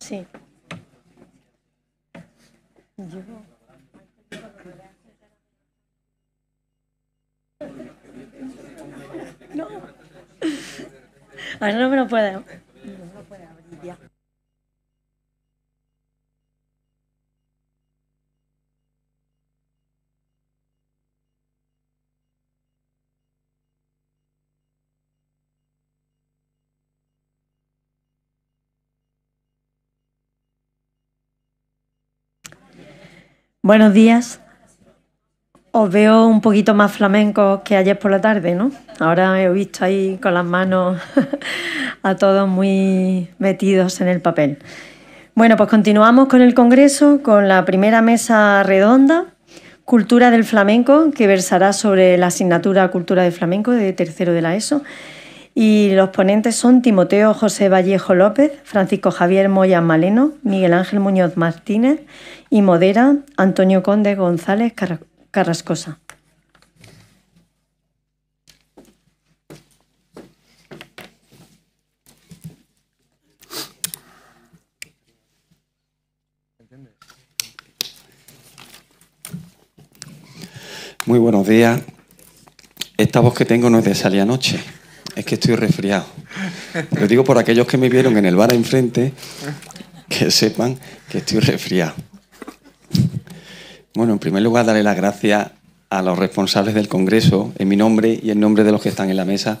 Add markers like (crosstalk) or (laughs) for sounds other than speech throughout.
Sí. No. Ahora (laughs) no me lo puedo. No me lo puedo abrir ya. Buenos días. Os veo un poquito más flamenco que ayer por la tarde, ¿no? Ahora he visto ahí con las manos (laughs) a todos muy metidos en el papel. Bueno, pues continuamos con el Congreso, con la primera mesa redonda, Cultura del Flamenco, que versará sobre la asignatura Cultura del Flamenco de tercero de la ESO. Y los ponentes son Timoteo José Vallejo López, Francisco Javier Moya Maleno, Miguel Ángel Muñoz Martínez y modera Antonio Conde González Carrascosa. Muy buenos días. Esta voz que tengo no es de salir anoche es que estoy resfriado. Lo digo por aquellos que me vieron en el bar enfrente, que sepan que estoy resfriado. Bueno, en primer lugar, darle las gracias a los responsables del Congreso, en mi nombre y en nombre de los que están en la mesa,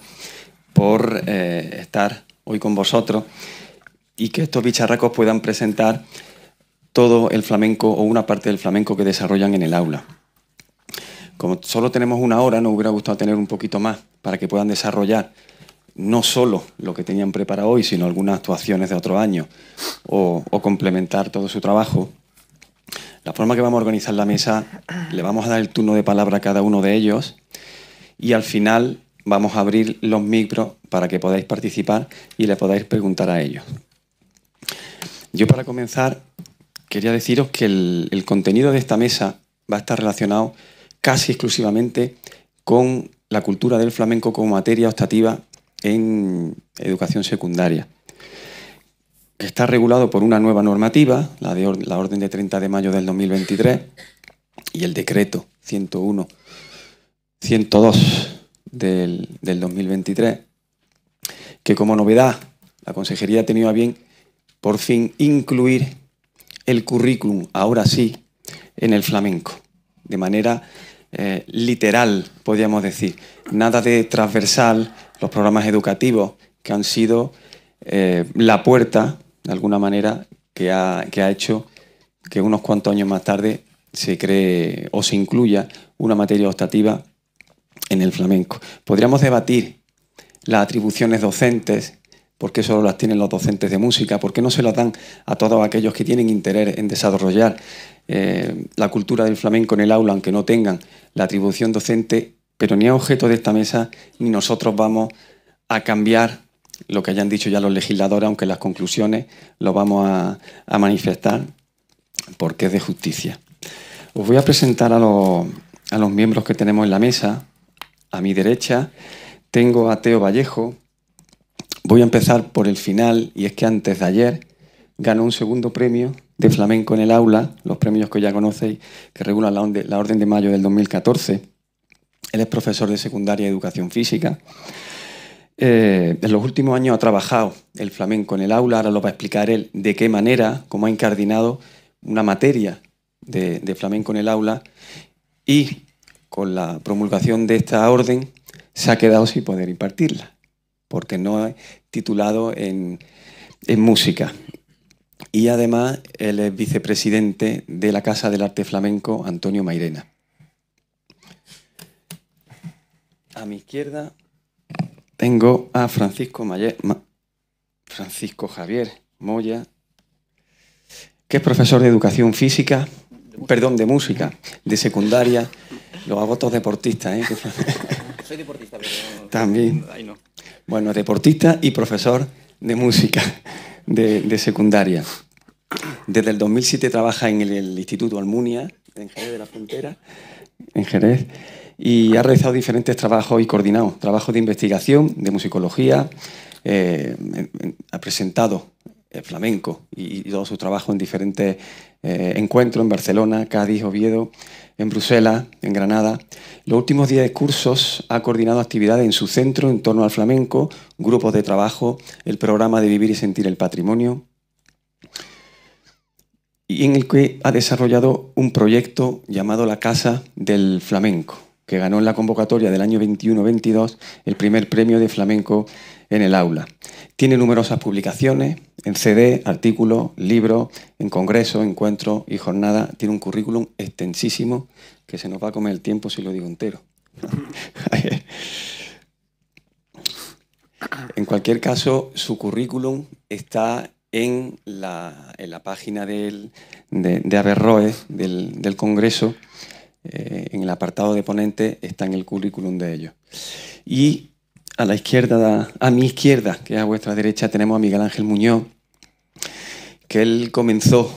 por eh, estar hoy con vosotros y que estos bicharracos puedan presentar todo el flamenco o una parte del flamenco que desarrollan en el aula. Como solo tenemos una hora, nos hubiera gustado tener un poquito más para que puedan desarrollar no solo lo que tenían preparado hoy, sino algunas actuaciones de otro año o, complementar todo su trabajo. La forma que vamos a organizar la mesa, le vamos a dar el turno de palabra a cada uno de ellos y al final vamos a abrir los micros para que podáis participar y le podáis preguntar a ellos. Yo para comenzar quería deciros que el contenido de esta mesa va a estar relacionado casi exclusivamente con la cultura del flamenco como materia optativa en educación secundaria. Está regulado por una nueva normativa, la, de la Orden de 30 de mayo del 2023, y el decreto 101, 102 del, del 2023, que como novedad la Consejería ha tenido a bien por fin incluir el currículum, ahora sí, en el flamenco, de manera eh, literal, podríamos decir. Nada de transversal, los programas educativos que han sido eh, la puerta, de alguna manera, que ha, que ha hecho que unos cuantos años más tarde se cree o se incluya una materia optativa en el flamenco. Podríamos debatir las atribuciones docentes, ¿Por qué solo las tienen los docentes de música? ¿Por qué no se las dan a todos aquellos que tienen interés en desarrollar eh, la cultura del flamenco en el aula, aunque no tengan la atribución docente? Pero ni a objeto de esta mesa, ni nosotros vamos a cambiar lo que hayan dicho ya los legisladores, aunque las conclusiones lo vamos a, manifestar porque es de justicia. Os voy a presentar a los, a los miembros que tenemos en la mesa. A mi derecha tengo a Teo Vallejo, Voy a empezar por el final y es que antes de ayer ganó un segundo premio de flamenco en el aula, los premios que ya conocéis, que regulan la, Orden de Mayo del 2014. Él es profesor de secundaria de educación física. Eh, en los últimos años ha trabajado el flamenco en el aula, ahora lo va a explicar él de qué manera, cómo ha incardinado una materia de, de flamenco en el aula y con la promulgación de esta orden se ha quedado sin poder impartirla, porque no titulado en, música. Y además él es vicepresidente de la Casa del Arte Flamenco, Antonio Mairena. A mi izquierda tengo a Francisco, Francisco Javier Moya, que es profesor de educación física, perdón, de música, de secundaria. Los todos deportistas, ¿eh? (laughs) Soy deportista, pero... También. Ahí bueno, deportista y profesor de música de, secundaria. Desde el 2007 trabaja en el, Instituto Almunia, en Jerez de la Frontera, en Jerez, y ha realizado diferentes trabajos y coordinado trabajos de investigación, de musicología, eh, ha presentado el flamenco y, todo su trabajo en diferentes eh, encuentros en Barcelona, Cádiz, Oviedo, en Bruselas, en Granada. Los últimos días de cursos ha coordinado actividades en su centro en torno al flamenco, grupos de trabajo, el programa de Vivir y Sentir el Patrimonio, y en el que ha desarrollado un proyecto llamado La Casa del Flamenco, que ganó en la convocatoria del año 21-22 el primer premio de flamenco en el aula. Tiene numerosas publicaciones en CD, artículos, libros, en congresos, encuentros y jornadas. Tiene un currículum extensísimo que se nos va a comer el tiempo si lo digo entero. (laughs) en cualquier caso, su currículum está en la, página de, Averroes del, Congreso. Eh, en el apartado de ponente está en el currículum de ellos. Y a la izquierda, a mi izquierda, que es a vuestra derecha, tenemos a Miguel Ángel Muñoz, que él comenzó,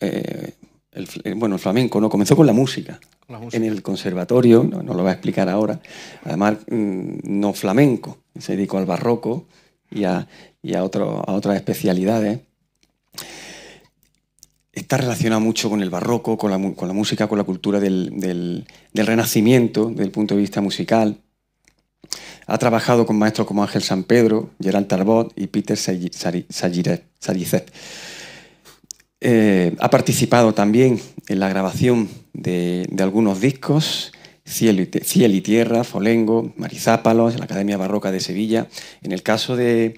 eh, el, bueno, el flamenco, ¿no? Comenzó con la música, en el conservatorio, no, lo va a explicar ahora, además mm, no flamenco, se dedicó al barroco y a, otras especialidades. Está relacionado mucho con el barroco, con la, música, con la cultura del, del renacimiento, desde el punto de vista musical. Ha trabajado con maestros como Ángel San Pedro, Gerald Tarbot y Peter Saricet. Eh, ha participado también en la grabación de, algunos discos, Cielo y, Ciel y Tierra, Folengo, Marizápalos, en la Academia Barroca de Sevilla. En el caso de,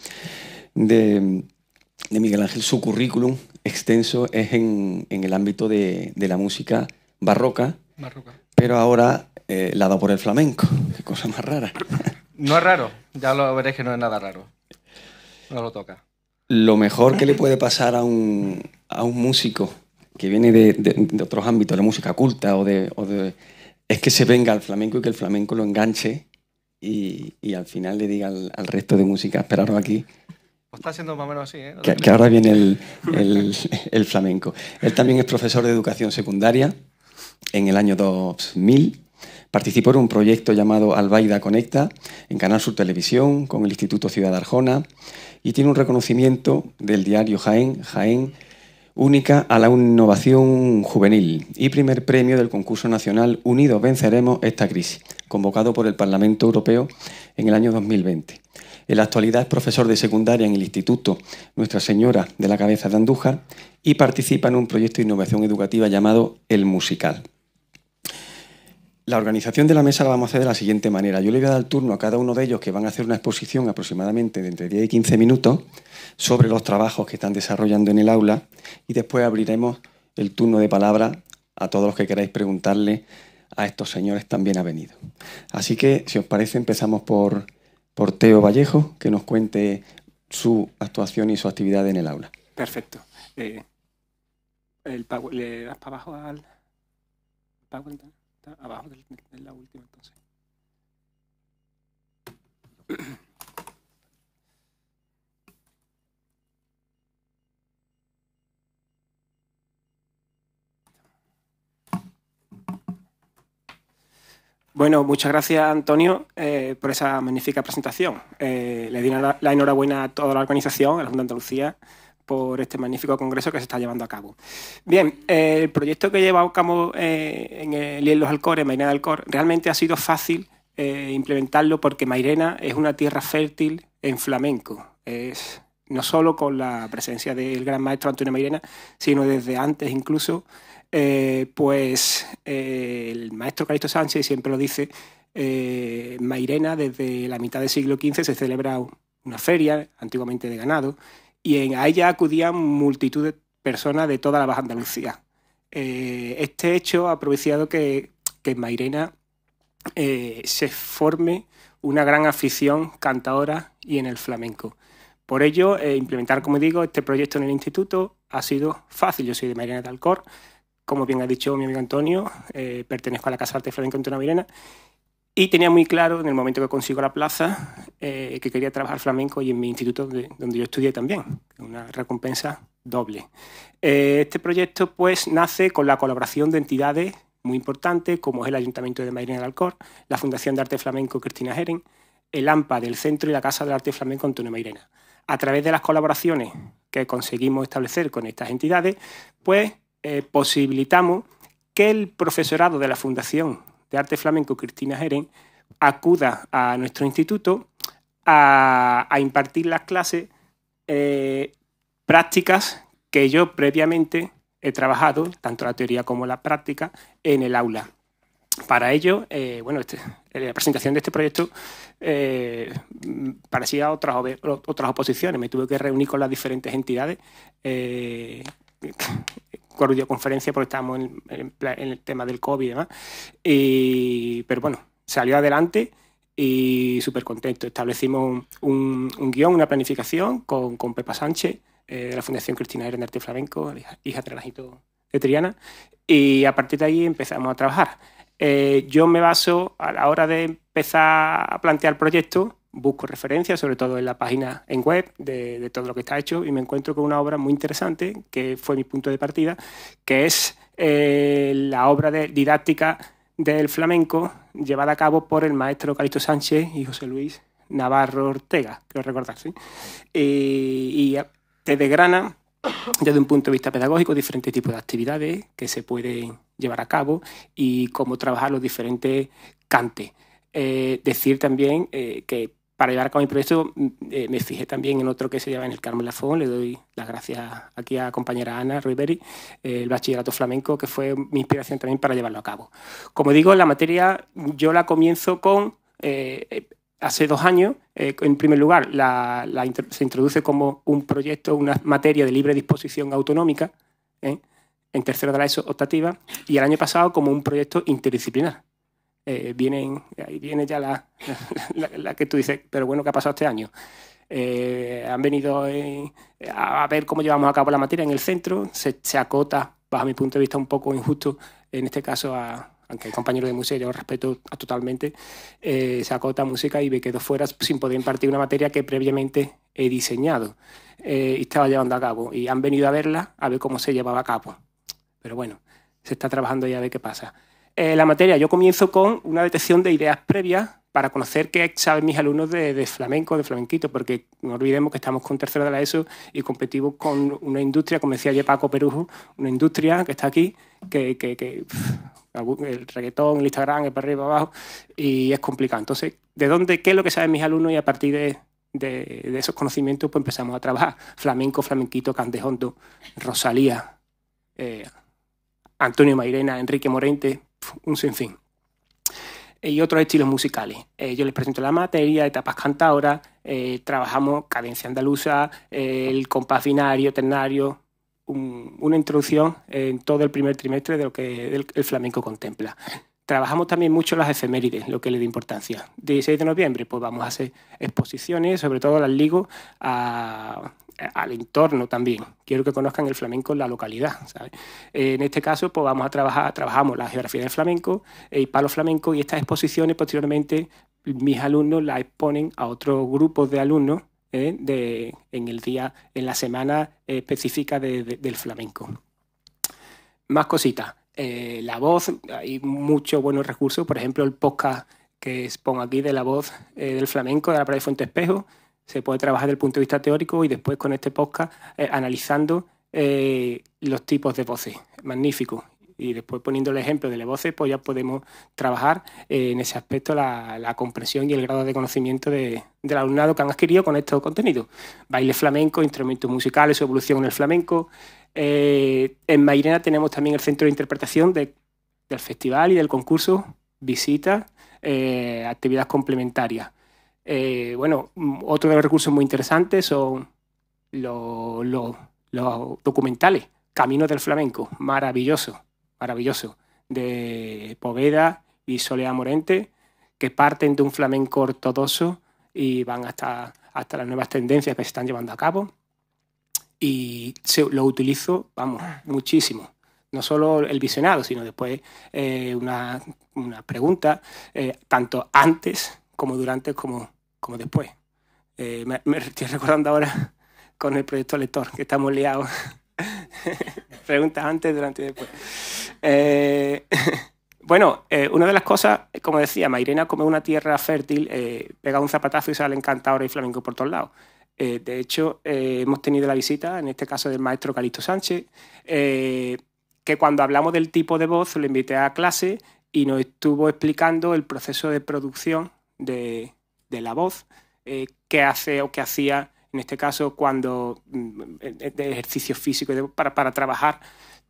Miguel Ángel, su currículum extenso es en, el ámbito de, la música barroca, barroca, pero ahora eh, la da por el flamenco. Qué cosa más rara. (laughs) No es raro, ya lo veréis que no es nada raro. No lo toca. Lo mejor que le puede pasar a un, músico que viene de, otros ámbitos, de música culta o de, es que se venga al flamenco y que el flamenco lo enganche y, al final le diga al, resto de música, esperaros aquí. está haciendo más o menos así, ¿eh? que, ahora viene el, (laughs) el, flamenco. Él también es profesor de educación secundaria en el año 2000 Participó en un proyecto llamado Albaida Conecta en Canal Sur Televisión con el Instituto Ciudad Arjona y tiene un reconocimiento del diario Jaén, Jaén única a la innovación juvenil y primer premio del concurso nacional Unidos venceremos esta crisis, convocado por el Parlamento Europeo en el año 2020. En la actualidad es profesor de secundaria en el Instituto Nuestra Señora de la Cabeza de Andújar y participa en un proyecto de innovación educativa llamado El Musical. La organización de la mesa la vamos a hacer de la siguiente manera. Yo le voy a dar el turno a cada uno de ellos que van a hacer una exposición aproximadamente de entre 10 y 15 minutos sobre los trabajos que están desarrollando en el aula y después abriremos el turno de palabra a todos los que queráis preguntarle a estos señores también ha venido. Así que, si os parece, empezamos por, por Teo Vallejo, que nos cuente su actuación y su actividad en el aula. Perfecto. Eh, ¿Le das para abajo al abajo de, la última entonces. Bueno, muchas gracias Antonio eh, por esa magnífica presentación. Eh, le di la, enhorabuena a toda la organización, a la Junta de Andalucía, por este magnífico congreso que se está llevando a cabo. Bien, el proyecto que lleva a cabo eh, en, el, los Alcores, en Mairena del Alcor, realmente ha sido fácil eh, implementarlo porque Mairena es una tierra fértil en flamenco. Es no solo con la presencia del gran maestro Antonio Mairena, sino desde antes incluso, eh, pues el maestro Calixto Sánchez siempre lo dice, Mairena desde la mitad del siglo XV se celebra una feria, antiguamente de ganado, y a ella acudían multitud de personas de toda la Baja Andalucía. Eh, este hecho ha propiciado que, en Mairena eh, se forme una gran afición cantadora y en el flamenco. Por ello, eh, implementar, como digo, este proyecto en el instituto ha sido fácil. Yo soy de Mairena de Alcor, como bien ha dicho mi amigo Antonio, pertenezco a la Casa Arte Flamenco Antonio Mairena y tenía muy claro en el momento que consigo la plaza eh, que quería trabajar flamenco y en mi instituto donde, yo estudié también, una recompensa doble. Eh, este proyecto pues nace con la colaboración de entidades muy importantes como es el Ayuntamiento de Mairena del Alcor, la Fundación de Arte Flamenco Cristina Jeren, el AMPA del Centro y la Casa del Arte Flamenco Antonio Mairena. A través de las colaboraciones que conseguimos establecer con estas entidades, pues eh, posibilitamos que el profesorado de la Fundación de Arte Flamenco Cristina Jeren acuda a nuestro instituto a, impartir las clases eh, prácticas que yo previamente he trabajado, tanto la teoría como la práctica, en el aula. Para ello, eh, bueno, este, eh, la presentación de este proyecto parecía otras, otras oposiciones. Me tuve que reunir con las diferentes entidades corrió conferencia porque estábamos en, el tema del COVID y demás. pero bueno, salió adelante y súper contento. Establecimos un, guión, una planificación con, Pepa Sánchez eh, de la Fundación Cristina de Arte Flamenco, hija, de Triana, y a partir de ahí empezamos a trabajar. Eh, yo me baso a la hora de empezar a plantear el proyectos busco referencias, sobre todo en la página en web de, todo lo que está hecho, y me encuentro con una obra muy interesante, que fue mi punto de partida, que es eh, la obra didáctica del flamenco llevada a cabo por el maestro Calixto Sánchez y José Luis Navarro Ortega, creo recordar, ¿sí? Y, y te desde un punto de vista pedagógico diferentes tipos de actividades que se pueden llevar a cabo y cómo trabajar los diferentes cantes. Eh, decir también eh, que para llevar a cabo mi proyecto mm, eh, me fijé también en otro que se llama en el Carmen Lafón, le doy las gracias aquí a compañera Ana Riveri, eh, el bachillerato flamenco, que fue mi inspiración también para llevarlo a cabo. Como digo, la materia yo la comienzo con, eh, hace dos años, en primer lugar, la, se introduce como un proyecto, una materia de libre disposición autonómica, en tercero de la ESO optativa, y el año pasado como un proyecto interdisciplinar. Eh, vienen, ahí viene ya (laughs) la, la, que tú dices, pero bueno, ¿qué ha pasado este año? Eh, han venido eh, a ver cómo llevamos a cabo la materia en el centro, se, acota, bajo mi punto de vista, un poco injusto, en este caso, a, aunque el compañero de museo, yo lo respeto totalmente, se acota música y me quedo fuera sin poder impartir una materia que previamente he diseñado y estaba llevando a cabo. Y han venido a verla, a ver cómo se llevaba a cabo. Pero bueno, se está trabajando y a ver qué pasa. Eh, la materia, yo comienzo con una detección de ideas previas para conocer qué saben mis alumnos de, flamenco, de flamenquito, porque no olvidemos que estamos con tercero de la ESO y competimos con una industria, como decía Paco Perujo, una industria que está aquí, que, el reggaetón, el Instagram, el para arriba, abajo, y es complicado. Entonces, ¿de dónde, qué es lo que saben mis alumnos? Y a partir de, esos conocimientos, pues empezamos a trabajar. Flamenco, flamenquito, candejondo, Rosalía, eh, Antonio Mairena, Enrique Morente, un sinfín. Y otros estilos musicales. Eh, yo les presento la materia, etapas cantadoras, eh, trabajamos cadencia andaluza, eh, el compás binario, ternario, una introducción en todo el primer trimestre de lo que el, flamenco contempla trabajamos también mucho las efemérides, lo que le da importancia. 16 de noviembre, pues vamos a hacer exposiciones, sobre todo las ligo a, eh, al entorno también. Quiero que conozcan el flamenco en la localidad. Eh, en este caso, pues vamos a trabajar, trabajamos la geografía del flamenco, eh, y palo flamenco y estas exposiciones posteriormente mis alumnos las exponen a otros grupos de alumnos en el día, en la semana específica del flamenco. Más cositas. la voz, hay muchos buenos recursos, por ejemplo, el podcast que expongo aquí de la voz del flamenco de la playa de Fuente Espejo, se puede trabajar desde el punto de vista teórico y después con este podcast eh, analizando eh, los tipos de voces. Magnífico. Y después poniendo el ejemplo de las voces, pues ya podemos trabajar eh, en ese aspecto la, comprensión y el grado de conocimiento de, del alumnado que han adquirido con estos contenidos. Baile flamenco, instrumentos musicales, su evolución en el flamenco. en Mairena tenemos también el centro de interpretación del festival y del concurso, visitas, actividades complementarias. Eh, bueno, mm, otro de los recursos muy interesantes son los, documentales. Camino del Flamenco, maravilloso, maravilloso, de Poveda y Solea Morente, que parten de un flamenco ortodoxo y van hasta, hasta las nuevas tendencias que se están llevando a cabo. Y lo utilizo, vamos, muchísimo. No solo el visionado, sino después eh, una, pregunta, eh, tanto antes como durante como, como después. Eh, me, estoy (laughs) recordando ahora con el proyecto lector, que estamos liados. (laughs) Preguntas antes, durante y después. Eh, (laughs) bueno, eh, una de las cosas, como decía, Mairena come una tierra fértil, pega un zapatazo y sale encantador y flamenco por todos lados. de hecho, hemos tenido la visita, en este caso del maestro Calixto Sánchez, que cuando hablamos del tipo de voz lo invité a clase y nos estuvo explicando el proceso de producción de, la voz eh, qué que hace o qué hacía en este caso cuando de mm, e-, ejercicio físico para, trabajar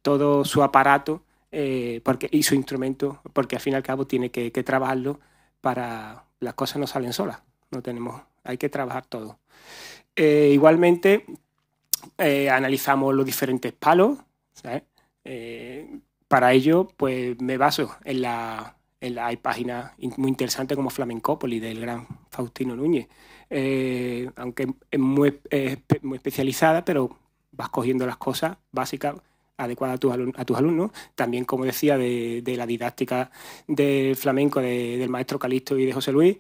todo su aparato eh, porque, y su instrumento, porque al fin y al cabo tiene que, trabajarlo para las cosas no salen solas, no tenemos, hay que trabajar todo. Eh, igualmente analizamos los diferentes palos, para ello pues me baso en la, hay páginas muy interesantes como Flamencópolis del gran Faustino Núñez, eh, aunque es muy, especializada, pero vas cogiendo las cosas básicas adecuadas a tus, alumnos. También, como decía, de, la didáctica del flamenco del maestro Calixto y de José Luis.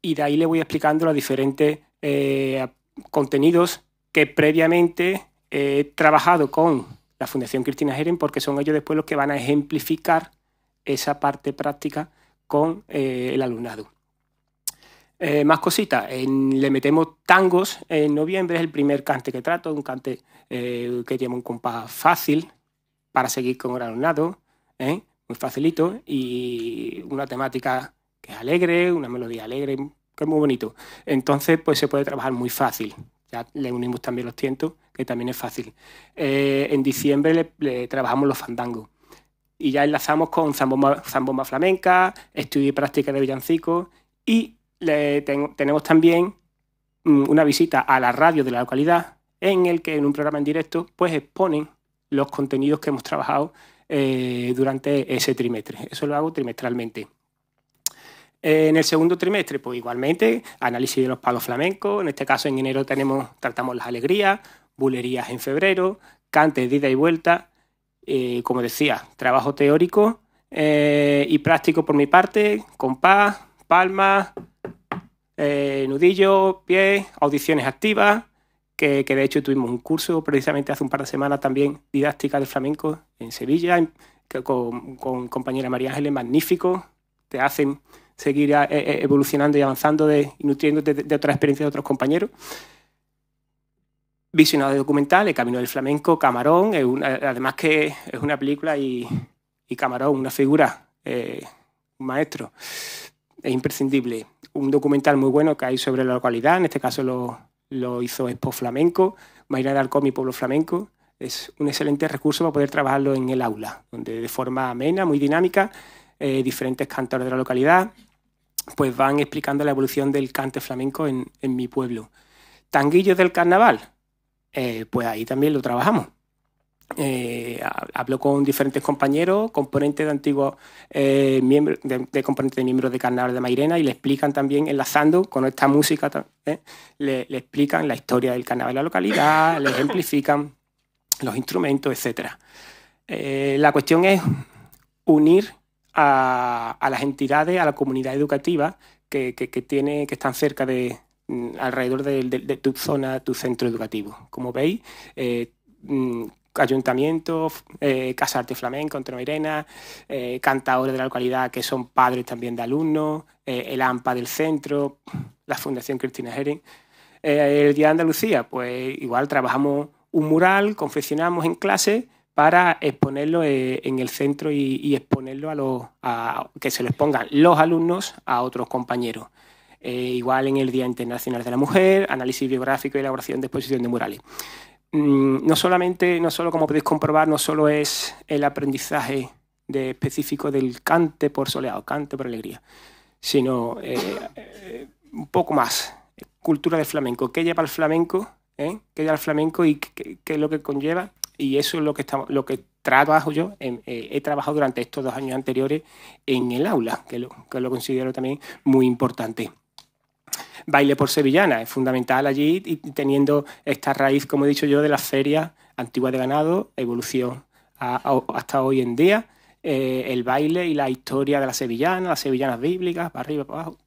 Y de ahí le voy explicando los diferentes eh, contenidos que previamente he trabajado con la Fundación Cristina Jeren, porque son ellos después los que van a ejemplificar esa parte práctica con eh, el alumnado. Eh, más cositas, le metemos tangos en noviembre, es el primer cante que trato, un cante eh, que lleva un compás fácil para seguir con el alumnado, muy facilito, y una temática que es alegre, una melodía alegre, que es muy bonito. Entonces, pues se puede trabajar muy fácil. Ya le unimos también los tientos, que también es fácil. en diciembre le trabajamos los fandangos y ya enlazamos con Zambomba, Zambomba Flamenca, Estudio y Práctica de Villancico y tenemos también mm, una visita a la radio de la localidad en el que en un programa en directo pues exponen los contenidos que hemos trabajado eh, durante ese trimestre. Eso lo hago trimestralmente. En el segundo trimestre, pues igualmente, análisis de los palos flamencos. En este caso, en enero tenemos, tratamos las alegrías, bulerías en febrero, cantes de ida y vuelta eh, como decía, trabajo teórico eh, y práctico por mi parte, compás, palmas, nudillos, eh, nudillo, pie, audiciones activas, que, de hecho tuvimos un curso precisamente hace un par de semanas también didáctica del flamenco en Sevilla, con, con compañera María Ángeles, magnífico, te hacen seguir evolucionando y avanzando y nutriéndote de, otra de otras experiencias de otros compañeros visionado de documental, El Camino del Flamenco, Camarón, además que es una película y, Camarón, una figura, eh, un maestro, es imprescindible. Un documental muy bueno que hay sobre la localidad, en este caso lo, hizo Expo Flamenco, Mayra de pueblo flamenco. Es un excelente recurso para poder trabajarlo en el aula, donde de forma amena, muy dinámica, eh, diferentes cantores de la localidad pues van explicando la evolución del cante flamenco en, en mi pueblo. Tanguillos del Carnaval, eh, pues ahí también lo trabajamos. Eh, hablo con diferentes compañeros, componentes de antiguos eh, miembros, de, de miembros de Carnaval de Mairena y le explican también, enlazando con esta música, le, explican la historia del carnaval de la localidad, (coughs) le ejemplifican los instrumentos, etc. la cuestión es unir a, las entidades, a la comunidad educativa que tiene, que están cerca de, Mm, alrededor de, tu zona, tu centro educativo. Como veis, eh, mm, ayuntamientos, eh, Casa Arte Flamenco, Antonio Irena, eh, cantadores de la localidad que son padres también de alumnos, el AMPA del centro, la Fundación Cristina Hering. el Día de Andalucía, pues igual trabajamos un mural, confeccionamos en clase para exponerlo en el centro y, exponerlo a los que se lo expongan los alumnos a otros compañeros. Eh, igual en el Día Internacional de la Mujer, análisis biográfico y elaboración de exposición de murales. Mm, no solamente, no solo como podéis comprobar, no solo es el aprendizaje de específico del cante por soleado, cante por alegría, sino eh, eh, un poco más, cultura de flamenco, qué lleva el flamenco, qué lleva el flamenco y qué, es lo que conlleva. Y eso es lo que, estamos lo que trabajo yo, he trabajado durante estos dos años anteriores en el aula, que lo considero también muy importante baile por sevillana, es fundamental allí y teniendo esta raíz, como he dicho yo, de las ferias Antigua de ganado, evolución hasta hoy en día, eh, el baile y la historia de la sevillana, las sevillanas bíblicas, para arriba, para abajo,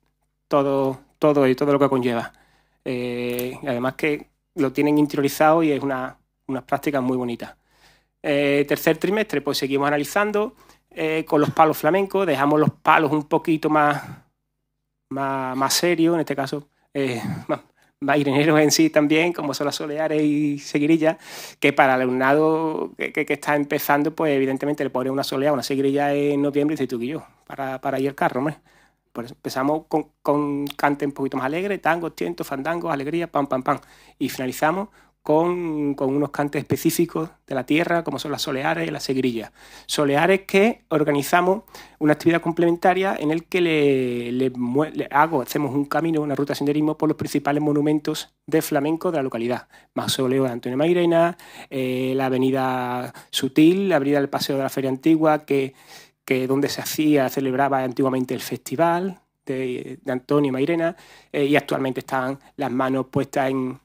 todo, todo y todo lo que conlleva. Eh, además que lo tienen interiorizado y es una, unas prácticas muy bonitas. Eh, tercer trimestre, pues seguimos analizando con los palos flamencos, dejamos los palos un poquito más más, más serio, en este caso, más eh, (laughs) en sí también, como son las soleares y seguirillas, que para el alumnado que, está empezando, pues evidentemente le pone una soleada, una seguirilla en noviembre y dice tú que yo, para, para ir al carro, ¿no? empezamos con, con cante un poquito más alegre, tangos, tientos, fandangos, alegría, pam, pam, pam. Y finalizamos con, unos cantes específicos de la tierra, como son las soleares y las segrillas. Soleares que organizamos una actividad complementaria en el que le, hago, hacemos un camino, una ruta senderismo por los principales monumentos de flamenco de la localidad. Más Mausoleo de Antonio Mairena, eh, la avenida Sutil, la avenida del Paseo de la Feria Antigua, que, donde se hacía, celebraba antiguamente el festival de, Antonio Mairena, eh, y actualmente están las manos puestas en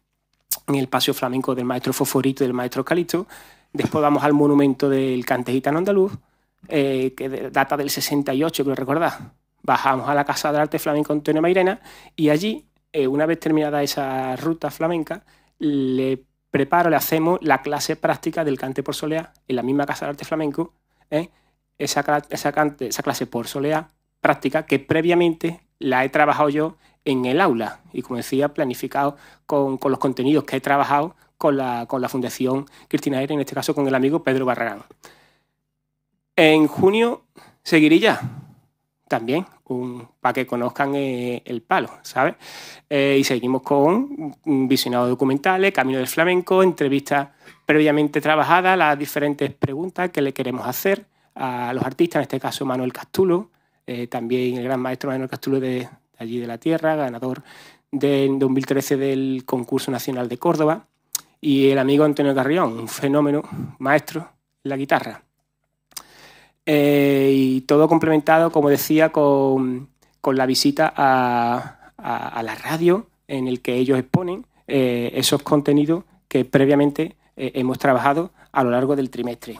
en el Paseo Flamenco del maestro Foforito y del maestro Calixto. Después vamos al monumento del cantejitano andaluz, eh, que data del 68, creo recordáis? Bajamos a la Casa del Arte Flamenco Antonio Mairena y allí, eh, una vez terminada esa ruta flamenca, le preparo, le hacemos la clase práctica del cante por soleá en la misma Casa del Arte Flamenco, ¿eh? esa, esa, esa clase por soleá práctica que previamente la he trabajado yo en el aula y, como decía, planificado con, con los contenidos que he trabajado con la, con la Fundación Cristina Aire, en este caso con el amigo Pedro Barragán. En junio seguiré ya, también, para que conozcan eh, el palo, ¿sabes? Eh, y seguimos con visionados documentales, Camino del Flamenco, entrevistas previamente trabajadas, las diferentes preguntas que le queremos hacer a los artistas, en este caso Manuel Castulo, eh, también el gran maestro Manuel Castulo de, allí de la tierra, ganador del 2013 del concurso nacional de Córdoba, y el amigo Antonio Garrión, un fenómeno maestro en la guitarra. Eh, y todo complementado, como decía, con, la visita a, la radio en el que ellos exponen eh, esos contenidos que previamente eh, hemos trabajado a lo largo del trimestre.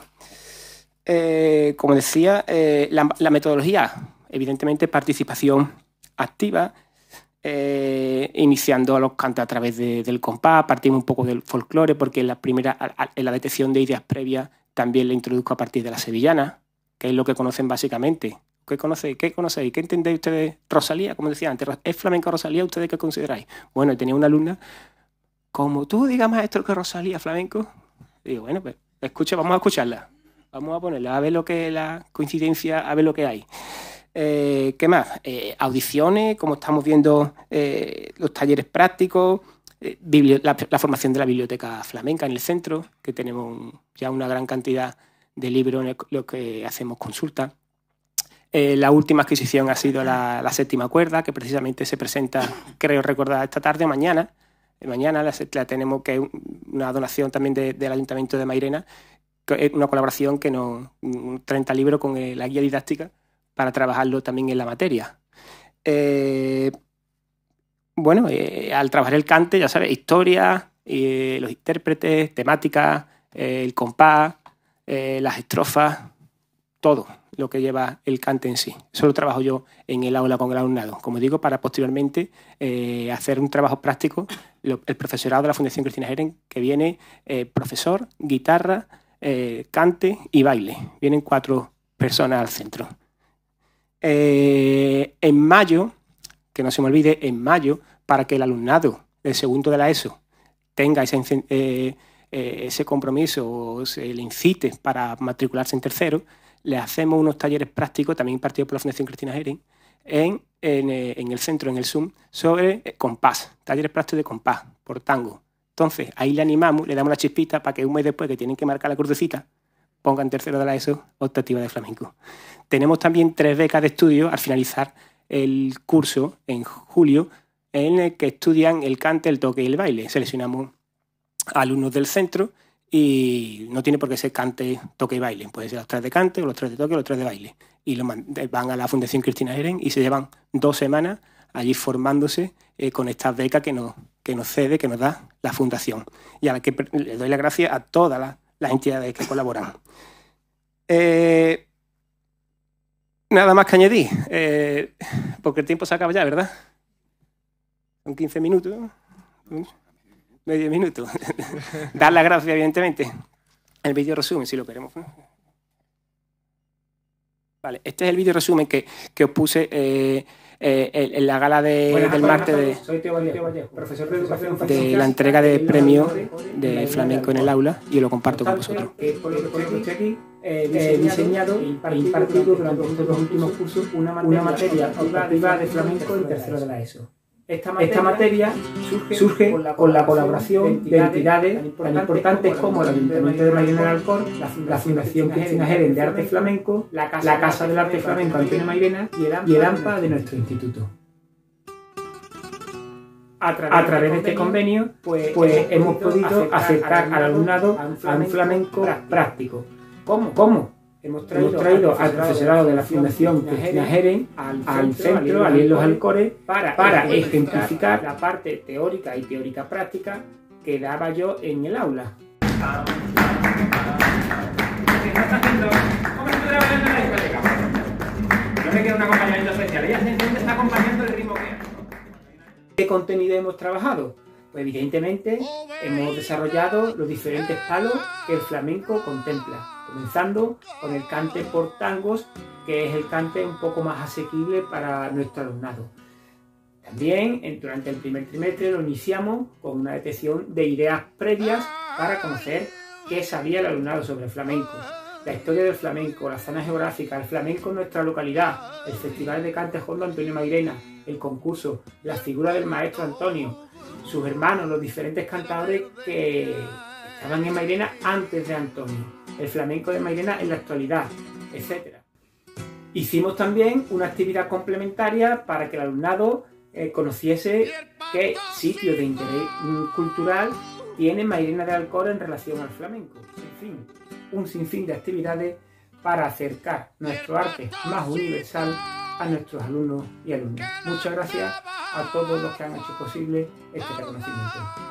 como decía, la, la metodología, evidentemente participación activa, eh, iniciando a los cantos a través del compás, partimos un poco del folclore, porque en la, primera, en la detección de ideas previas también le introduzco a partir de la sevillana, que es lo que conocen básicamente. ¿Qué conocéis? ¿Qué conocéis? ¿Qué entendéis ustedes? Rosalía, como decía antes, ¿es flamenco Rosalía? ¿Ustedes qué consideráis? Bueno, tenía una alumna, como tú digas maestro que Rosalía flamenco, digo, bueno, pues vamos a escucharla. Vamos a ponerla, a ver lo que la coincidencia, a ver lo que hay. Eh, ¿Qué más? Eh, audiciones, como estamos viendo, eh, los talleres prácticos, la, formación de la biblioteca flamenca en el centro, que tenemos ya una gran cantidad de libros en los que hacemos consulta. la última adquisición ha sido la, séptima cuerda, que precisamente se presenta, creo recordar, esta tarde mañana. Mañana la, tenemos, que una donación también del Ayuntamiento de Mairena, una colaboración que nos. 30 libros con la guía didáctica para trabajarlo también en la materia. Eh, bueno, eh, al trabajar el cante, ya sabes, historia, eh, los intérpretes, temática, el compás, las estrofas, todo lo que lleva el cante en sí. Solo trabajo yo en el aula con el alumnado, como digo, para posteriormente hacer un trabajo práctico, el profesorado de la Fundación Cristina Jeren, que viene profesor, guitarra, cante y baile. Vienen cuatro personas al centro. Eh, en mayo, que no se me olvide, en mayo, para que el alumnado del segundo de la ESO tenga eh, eh, ese, compromiso o se le incite para matricularse en tercero, le hacemos unos talleres prácticos, también impartidos por la Fundación Cristina Herin, en, el centro, en el Zoom, sobre compás, talleres prácticos de compás, por tango. Entonces, ahí le animamos, le damos la chispita para que un mes después que tienen que marcar la crucecita, pongan tercero de la ESO, optativa de flamenco. Tenemos también tres becas de estudio al finalizar el curso en julio, en el que estudian el cante, el toque y el baile. Seleccionamos alumnos del centro y no tiene por qué ser cante, toque y baile. Puede ser los tres de cante, o los tres de toque, o los tres de baile. Y eh, van a la Fundación Cristina eren y se llevan dos semanas allí formándose eh, con estas becas que nos, que nos cede, que nos da la Fundación. Y a la que le doy las gracias a todas las las entidades que colaboran. Eh, nada más que añadir, eh, porque el tiempo se acaba ya, ¿verdad? Son 15 minutos, medio minuto. (laughs) Dar las gracias, evidentemente. El vídeo resumen, si lo queremos. Vale, este es el vídeo resumen que, que os puse. Eh, en eh, la gala del martes de, la entrega de premio de flamenco en el aula y lo comparto con vosotros. Eh, eh, diseñado y impartido durante estos dos últimos cursos una materia, una de flamenco en tercero de la ESO. Esta materia, surge, con la, colaboración de entidades, tan importantes como el Ayuntamiento de Mayrena del Alcor, la Fundación, Cristina Jerez de Arte Flamenco, la Casa, del Arte Flamenco Antonio Mairena y el AMPA, de nuestro instituto. A través, este de este convenio, pues, pues, hemos podido acercar, al alumnado a un flamenco, práctico. práctico. ¿Cómo? ¿Cómo? Hemos traído, al, profesorado de la Fundación Cristina Jeren al, centro, centro, al los Alcores, para, ejemplificar la parte teórica y teórica práctica que daba yo en el aula. ¿Qué contenido hemos trabajado? Pues evidentemente hemos desarrollado los diferentes palos que el flamenco contempla comenzando con el cante por tangos, que es el cante un poco más asequible para nuestro alumnado. También durante el primer trimestre lo iniciamos con una detección de ideas previas para conocer qué sabía el alumnado sobre el flamenco, la historia del flamenco, la zona geográfica, el flamenco en nuestra localidad, el Festival de Cante jondo Antonio Mairena, el concurso, la figura del maestro Antonio, sus hermanos, los diferentes cantadores que estaban en Mairena antes de Antonio el flamenco de Mairena en la actualidad, etc. Hicimos también una actividad complementaria para que el alumnado eh, conociese qué sitio de interés cultural tiene Mairena de Alcor en relación al flamenco. En fin, un sinfín de actividades para acercar nuestro arte más universal a nuestros alumnos y alumnas. Muchas gracias a todos los que han hecho posible este reconocimiento.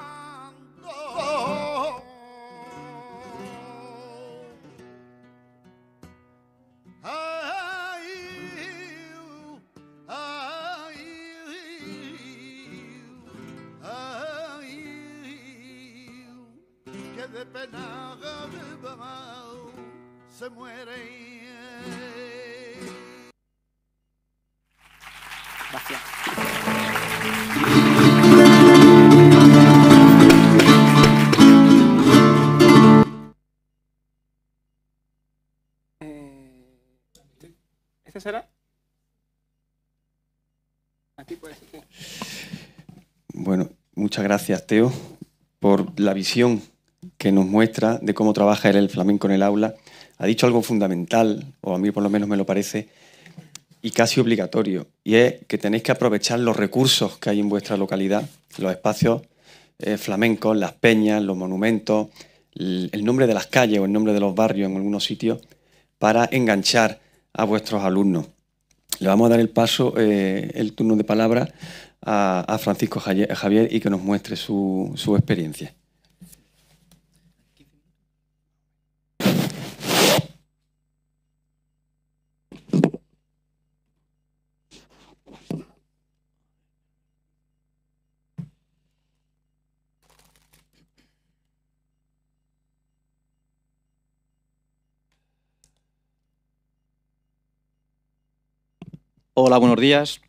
gracias, Teo, por la visión que nos muestra de cómo trabaja el flamenco en el aula. Ha dicho algo fundamental, o a mí por lo menos me lo parece, y casi obligatorio, y es que tenéis que aprovechar los recursos que hay en vuestra localidad, los espacios eh, flamencos, las peñas, los monumentos, el nombre de las calles o el nombre de los barrios en algunos sitios, para enganchar a vuestros alumnos. Le vamos a dar el paso, eh, el turno de palabra a, Francisco Javier y que nos muestre su, su experiencia. Hola, buenos días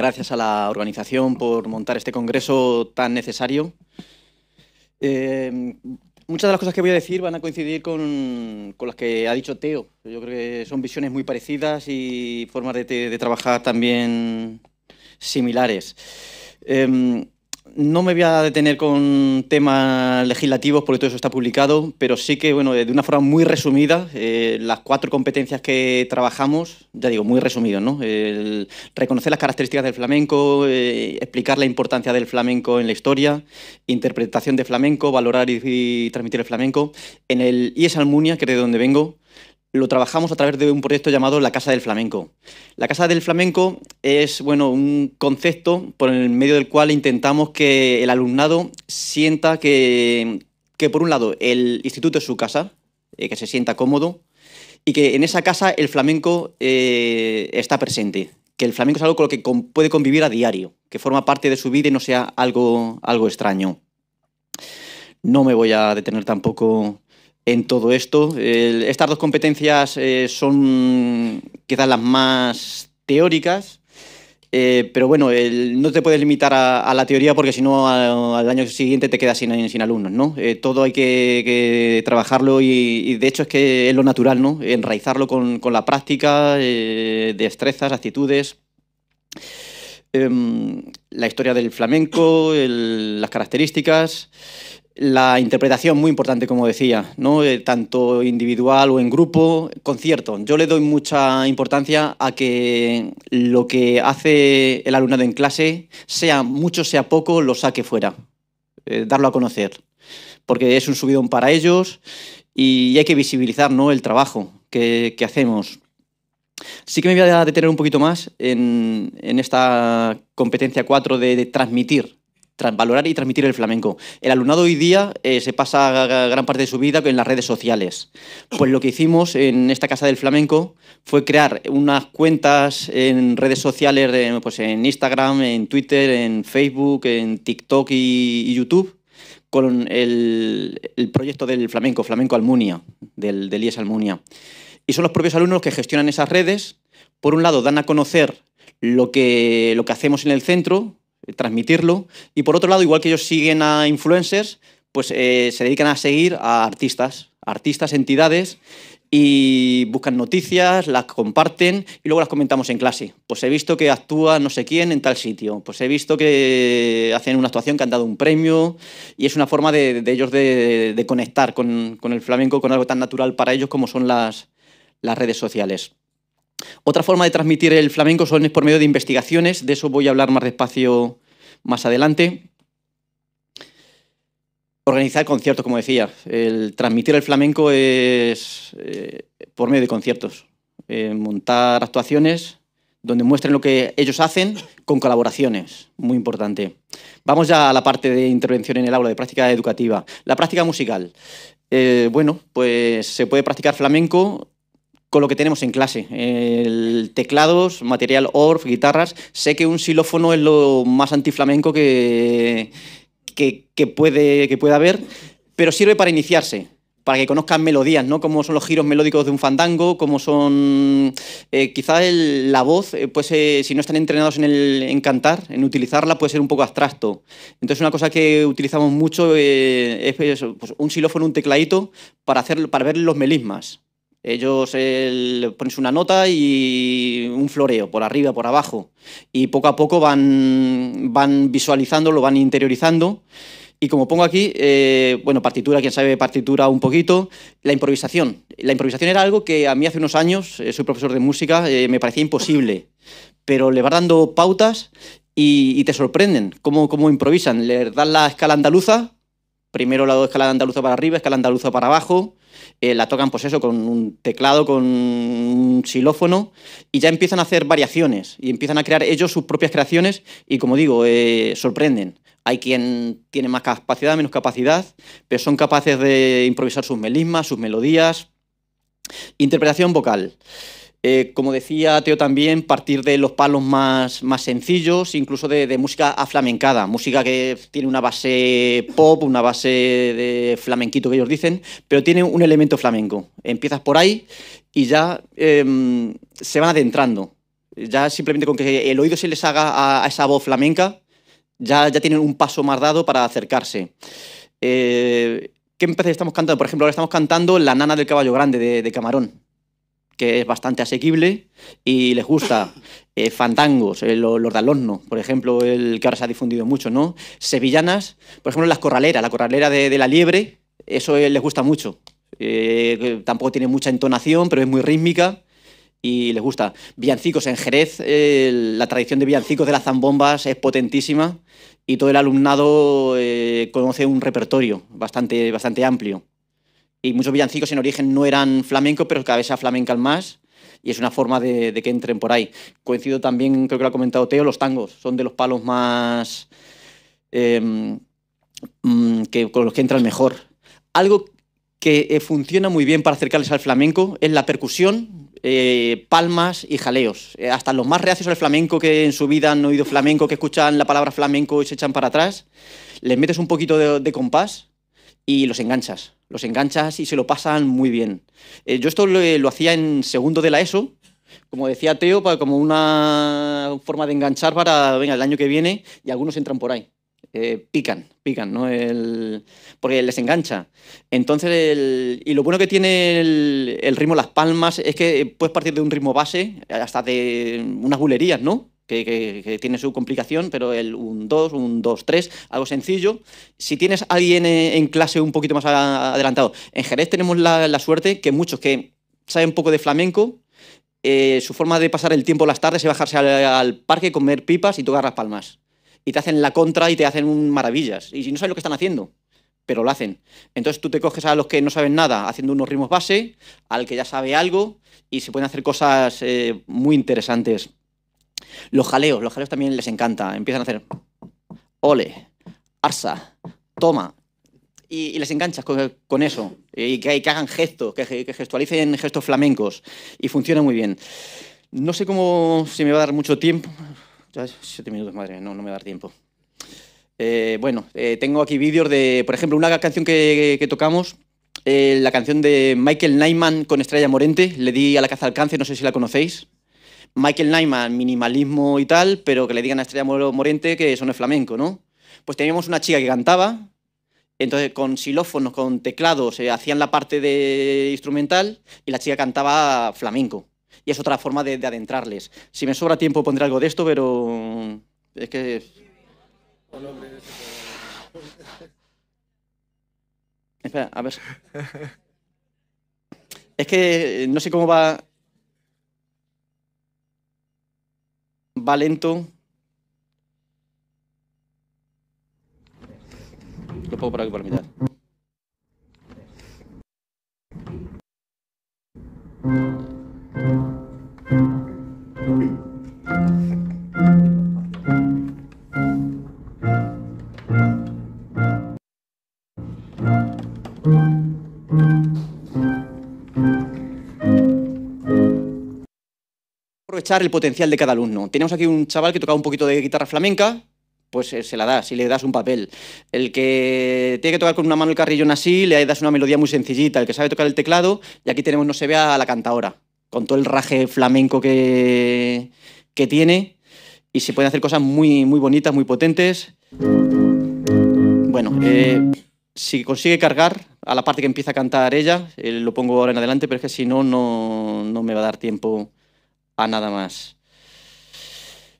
gracias a la organización por montar este congreso tan necesario. Eh, muchas de las cosas que voy a decir van a coincidir con, las que ha dicho Teo. Yo creo que son visiones muy parecidas y formas de, trabajar también similares. Eh, no me voy a detener con temas legislativos porque todo eso está publicado, pero sí que, bueno, de una forma muy resumida, eh, las cuatro competencias que trabajamos, ya digo, muy resumido, ¿no? reconocer las características del flamenco, eh, explicar la importancia del flamenco en la historia, interpretación de flamenco, valorar y, transmitir el flamenco. En el IES Almunia, que es de donde vengo, lo trabajamos a través de un proyecto llamado La Casa del Flamenco. La Casa del Flamenco es bueno, un concepto por el medio del cual intentamos que el alumnado sienta que, por un lado, el instituto es su casa, eh, que se sienta cómodo, y que en esa casa el flamenco eh, está presente, que el flamenco es algo con lo que puede convivir a diario, que forma parte de su vida y no sea algo, algo extraño. No me voy a detener tampoco en todo esto. estas dos competencias eh, son quizás las más teóricas, eh, pero bueno, no te puedes limitar a, la teoría porque si no al año siguiente te quedas sin, sin alumnos, ¿no? Eh, todo hay que, trabajarlo y, de hecho es que es lo natural, ¿no? Enraizarlo con, la práctica, destrezas, actitudes. Em, la historia del flamenco, las características la interpretación muy importante, como decía, ¿no? Eh, tanto individual o en grupo, concierto. Yo le doy mucha importancia a que lo que hace el alumnado en clase, sea mucho, sea poco, lo saque fuera, eh, darlo a conocer, porque es un subidón para ellos y hay que visibilizar ¿no? el trabajo que, hacemos. Sí que me voy a detener un poquito más en, esta competencia 4 de transmitir valorar y transmitir el flamenco. El alumnado hoy día eh, se pasa gran parte de su vida en las redes sociales. Pues lo que hicimos en esta Casa del Flamenco fue crear unas cuentas en redes sociales, pues en Instagram, en Twitter, en Facebook, en TikTok y, YouTube, con el, proyecto del flamenco, Flamenco Almunia, del, IES Almunia. Y son los propios alumnos que gestionan esas redes. Por un lado, dan a conocer lo que, lo que hacemos en el centro, transmitirlo. Y por otro lado, igual que ellos siguen a influencers, pues eh, se dedican a seguir a artistas, artistas, entidades, y buscan noticias, las comparten y luego las comentamos en clase. Pues he visto que actúa no sé quién en tal sitio, pues he visto que hacen una actuación que han dado un premio y es una forma de, ellos de, conectar con, el flamenco, con algo tan natural para ellos como son las, redes sociales. Otra forma de transmitir el flamenco son es por medio de investigaciones, de eso voy a hablar más despacio más adelante. Organizar conciertos, como decía. El transmitir el flamenco es eh, por medio de conciertos. Eh, montar actuaciones donde muestren lo que ellos hacen con colaboraciones, muy importante. Vamos ya a la parte de intervención en el aula, de práctica educativa. La práctica musical. Eh, bueno, pues se puede practicar flamenco con lo que tenemos en clase. El teclados, material orf, guitarras. Sé que un xilófono es lo más antiflamenco que, que, puede, que haber, pero sirve para iniciarse para que conozcan melodías, ¿no? Como son los giros melódicos de un fandango, como son... Eh, quizás la voz, eh, pues eh, si no están entrenados en, el, en cantar, en utilizarla, puede ser un poco abstracto. Entonces una cosa que utilizamos mucho es pues, un xilófono, un tecladito, para, para ver los melismas. Ellos pones una nota y un floreo, por arriba, por abajo. Y poco a poco van, van visualizando, lo van interiorizando. Y como pongo aquí, eh, bueno, partitura, quien sabe partitura un poquito, la improvisación. La improvisación era algo que a mí hace unos años, eh, soy profesor de música, eh, me parecía imposible. Pero le vas dando pautas y, te sorprenden cómo, cómo improvisan. Le das la escala andaluza primero la escala andaluza para arriba, escala andaluza para abajo, eh, la tocan pues eso, con un teclado, con un xilófono, y ya empiezan a hacer variaciones, y empiezan a crear ellos sus propias creaciones, y como digo, eh, sorprenden. Hay quien tiene más capacidad, menos capacidad, pero son capaces de improvisar sus melismas, sus melodías. Interpretación vocal. Eh, como decía Teo también, partir de los palos más, más sencillos, incluso de, de, música aflamencada, música que tiene una base pop, una base de flamenquito que ellos dicen, pero tiene un elemento flamenco. Empiezas por ahí y ya em, se van adentrando. Ya simplemente con que el oído se les haga a, esa voz flamenca, ya, ya tienen un paso más dado para acercarse. Eh, ¿Qué empecé estamos cantando? Por ejemplo, ahora estamos cantando La Nana del Caballo Grande de Camarón que es bastante asequible y les gusta (laughs) eh, fandangos, eh, los, de Alonso, por ejemplo, el que ahora se ha difundido mucho, ¿no? Sevillanas, por ejemplo, las corraleras, la corralera de, la liebre, eso eh, les gusta mucho. Eh, tampoco tiene mucha entonación, pero es muy rítmica y les gusta. Villancicos en Jerez, la tradición de villancicos de las zambombas es potentísima y todo el alumnado conoce un repertorio bastante, bastante amplio y muchos villancicos en origen no eran flamenco, pero cada vez se aflamencan más y es una forma de, que entren por ahí. Coincido también, creo que lo ha comentado Teo, los tangos son de los palos más em, mm, que, con los que entran mejor. Algo que eh, funciona muy bien para acercarles al flamenco es la percusión, eh, palmas y jaleos. Eh, hasta los más reacios al flamenco que en su vida han oído flamenco, que escuchan la palabra flamenco y se echan para atrás, les metes un poquito de compás y los enganchas los enganchas y se lo pasan muy bien. Eh, yo esto lo, hacía en segundo de la ESO, como decía Teo, para, como una forma de enganchar para, venga, el año que viene, y algunos entran por ahí. Eh, pican, pican, ¿no? porque les engancha. Entonces, y lo bueno que tiene el, el ritmo Las Palmas es que puedes partir de un ritmo base, hasta de unas bulerías, ¿no? que, tiene su complicación, pero el 1-2, un 2-3, algo sencillo. Si tienes alguien en clase un poquito más adelantado, en Jerez tenemos la, suerte que muchos que saben un poco de flamenco, eh, su forma de pasar el tiempo las tardes es bajarse al, parque, comer pipas y tocar las palmas. Y te hacen la contra y te hacen maravillas. Y si no sabes lo que están haciendo, pero lo hacen. Entonces tú te coges a los que no saben nada haciendo unos ritmos base, al que ya sabe algo, y se pueden hacer cosas eh, muy interesantes. Los jaleos, los jaleos también les encanta. Empiezan a hacer, ole, arsa, toma. Y, les enganchas con, eso. Y que, que, hagan gestos, que, gestualicen gestos flamencos. Y funciona muy bien. No sé cómo, si me va a dar mucho tiempo. Ya siete minutos, madre, no, no me va a dar tiempo. Eh, bueno, eh, tengo aquí vídeos de, por ejemplo, una canción que, tocamos, eh, la canción de Michael Nyman con Estrella Morente. Le di a la caza alcance, no sé si la conocéis. Michael Nyman, minimalismo y tal, pero que le digan a Estrella Morente que eso no es flamenco, ¿no? Pues teníamos una chica que cantaba, entonces con xilófonos, con teclados, se hacían la parte de instrumental y la chica cantaba flamenco. Y es otra forma de, adentrarles. Si me sobra tiempo pondré algo de esto, pero es que... a ver. Es que no sé cómo va va lento. Lo puedo parar aquí para mirar. el potencial de cada alumno. Tenemos aquí un chaval que toca un poquito de guitarra flamenca, pues eh, se la das y le das un papel. El que tiene que tocar con una mano el carrillón así, le das una melodía muy sencillita. El que sabe tocar el teclado, y aquí tenemos No se vea a la cantadora, con todo el raje flamenco que, que tiene. Y se pueden hacer cosas muy, muy bonitas, muy potentes. Bueno, eh, si consigue cargar a la parte que empieza a cantar ella, eh, lo pongo ahora en adelante, pero es que si no, no, no me va a dar tiempo nada más.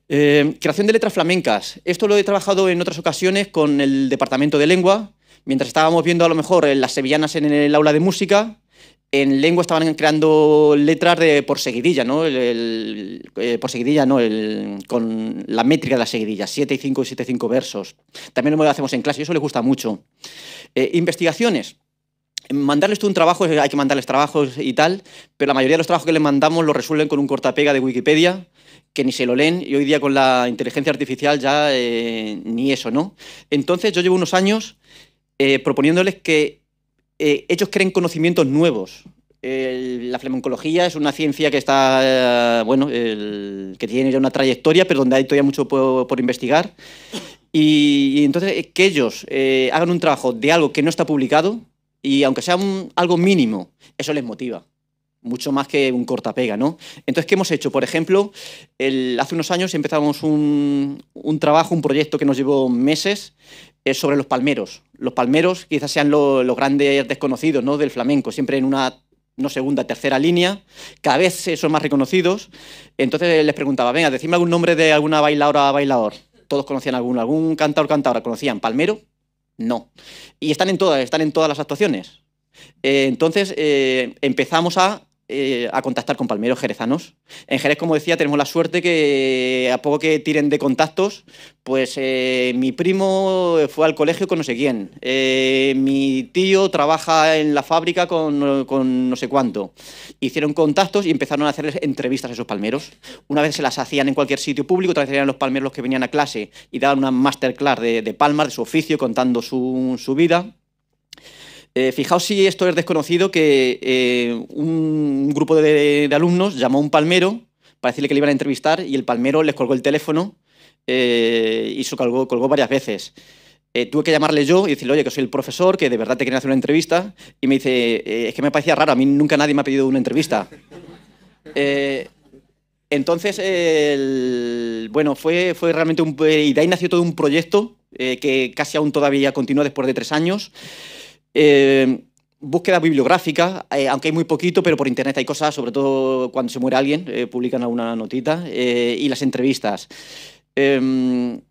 Eh, creación de letras flamencas. Esto lo he trabajado en otras ocasiones con el Departamento de Lengua. Mientras estábamos viendo a lo mejor eh, las sevillanas en el aula de música, en lengua estaban creando letras de, por seguidilla, ¿no? El, eh, por seguidilla, ¿no? con la métrica de la seguidilla 7 y 5 y 7 y 5 versos. También lo hacemos en clase y eso les gusta mucho. investigaciones mandarles tú un trabajo, eh, hay que mandarles trabajos y tal, pero la mayoría de los trabajos que les mandamos lo resuelven con un cortapega de Wikipedia, que ni se lo leen, y hoy día con la inteligencia artificial ya eh, ni eso, ¿no? Entonces yo llevo unos años eh, proponiéndoles que ellos creen conocimientos nuevos. la flemoncología es una ciencia que está, bueno, que tiene ya una trayectoria, pero donde hay todavía mucho por, investigar. y, entonces que ellos hagan un trabajo de algo que no está publicado, y aunque sea algo mínimo, eso les motiva, mucho más que un cortapega, ¿no? Entonces, ¿qué hemos hecho? Por ejemplo, hace unos años empezamos un, trabajo, un proyecto que nos llevó meses eh, sobre los palmeros. Los palmeros quizás sean los grandes desconocidos ¿no? del flamenco, siempre en una segunda, tercera línea, cada vez son más reconocidos. Entonces les preguntaba, venga, decime algún nombre de alguna bailadora bailador. Todos conocían alguno, algún o cantadora, conocían Palmero, no. Y están en todas, están en todas las actuaciones. Eh, entonces eh, empezamos a eh, a contactar con palmeros jerezanos. En Jerez, como decía, tenemos la suerte que a poco que tiren de contactos, pues eh, mi primo fue al colegio con no sé quién, eh, mi tío trabaja en la fábrica con, no sé cuánto. Hicieron contactos y empezaron a hacerles entrevistas a esos palmeros. Una vez se las hacían en cualquier sitio público, otra vez eran los palmeros los que venían a clase y daban una masterclass de, de palmas, de su oficio, contando su vida. Eh, fijaos si esto es desconocido, que eh, un grupo de, alumnos llamó a un palmero para decirle que le iban a entrevistar y el palmero les colgó el teléfono eh, y se colgó, varias veces. tuve que llamarle yo y decirle, oye, que soy el profesor, que de verdad te quería hacer una entrevista. Y me dice, es que me parecía raro, a mí nunca nadie me ha pedido una entrevista. (laughs) entonces, bueno, fue, fue realmente un... Y nació todo un proyecto que casi aún todavía continúa después de tres años. Eh, búsqueda bibliográfica, eh, aunque hay muy poquito, pero por internet hay cosas, sobre todo cuando se muere alguien, eh, publican alguna notita, y las entrevistas. Em,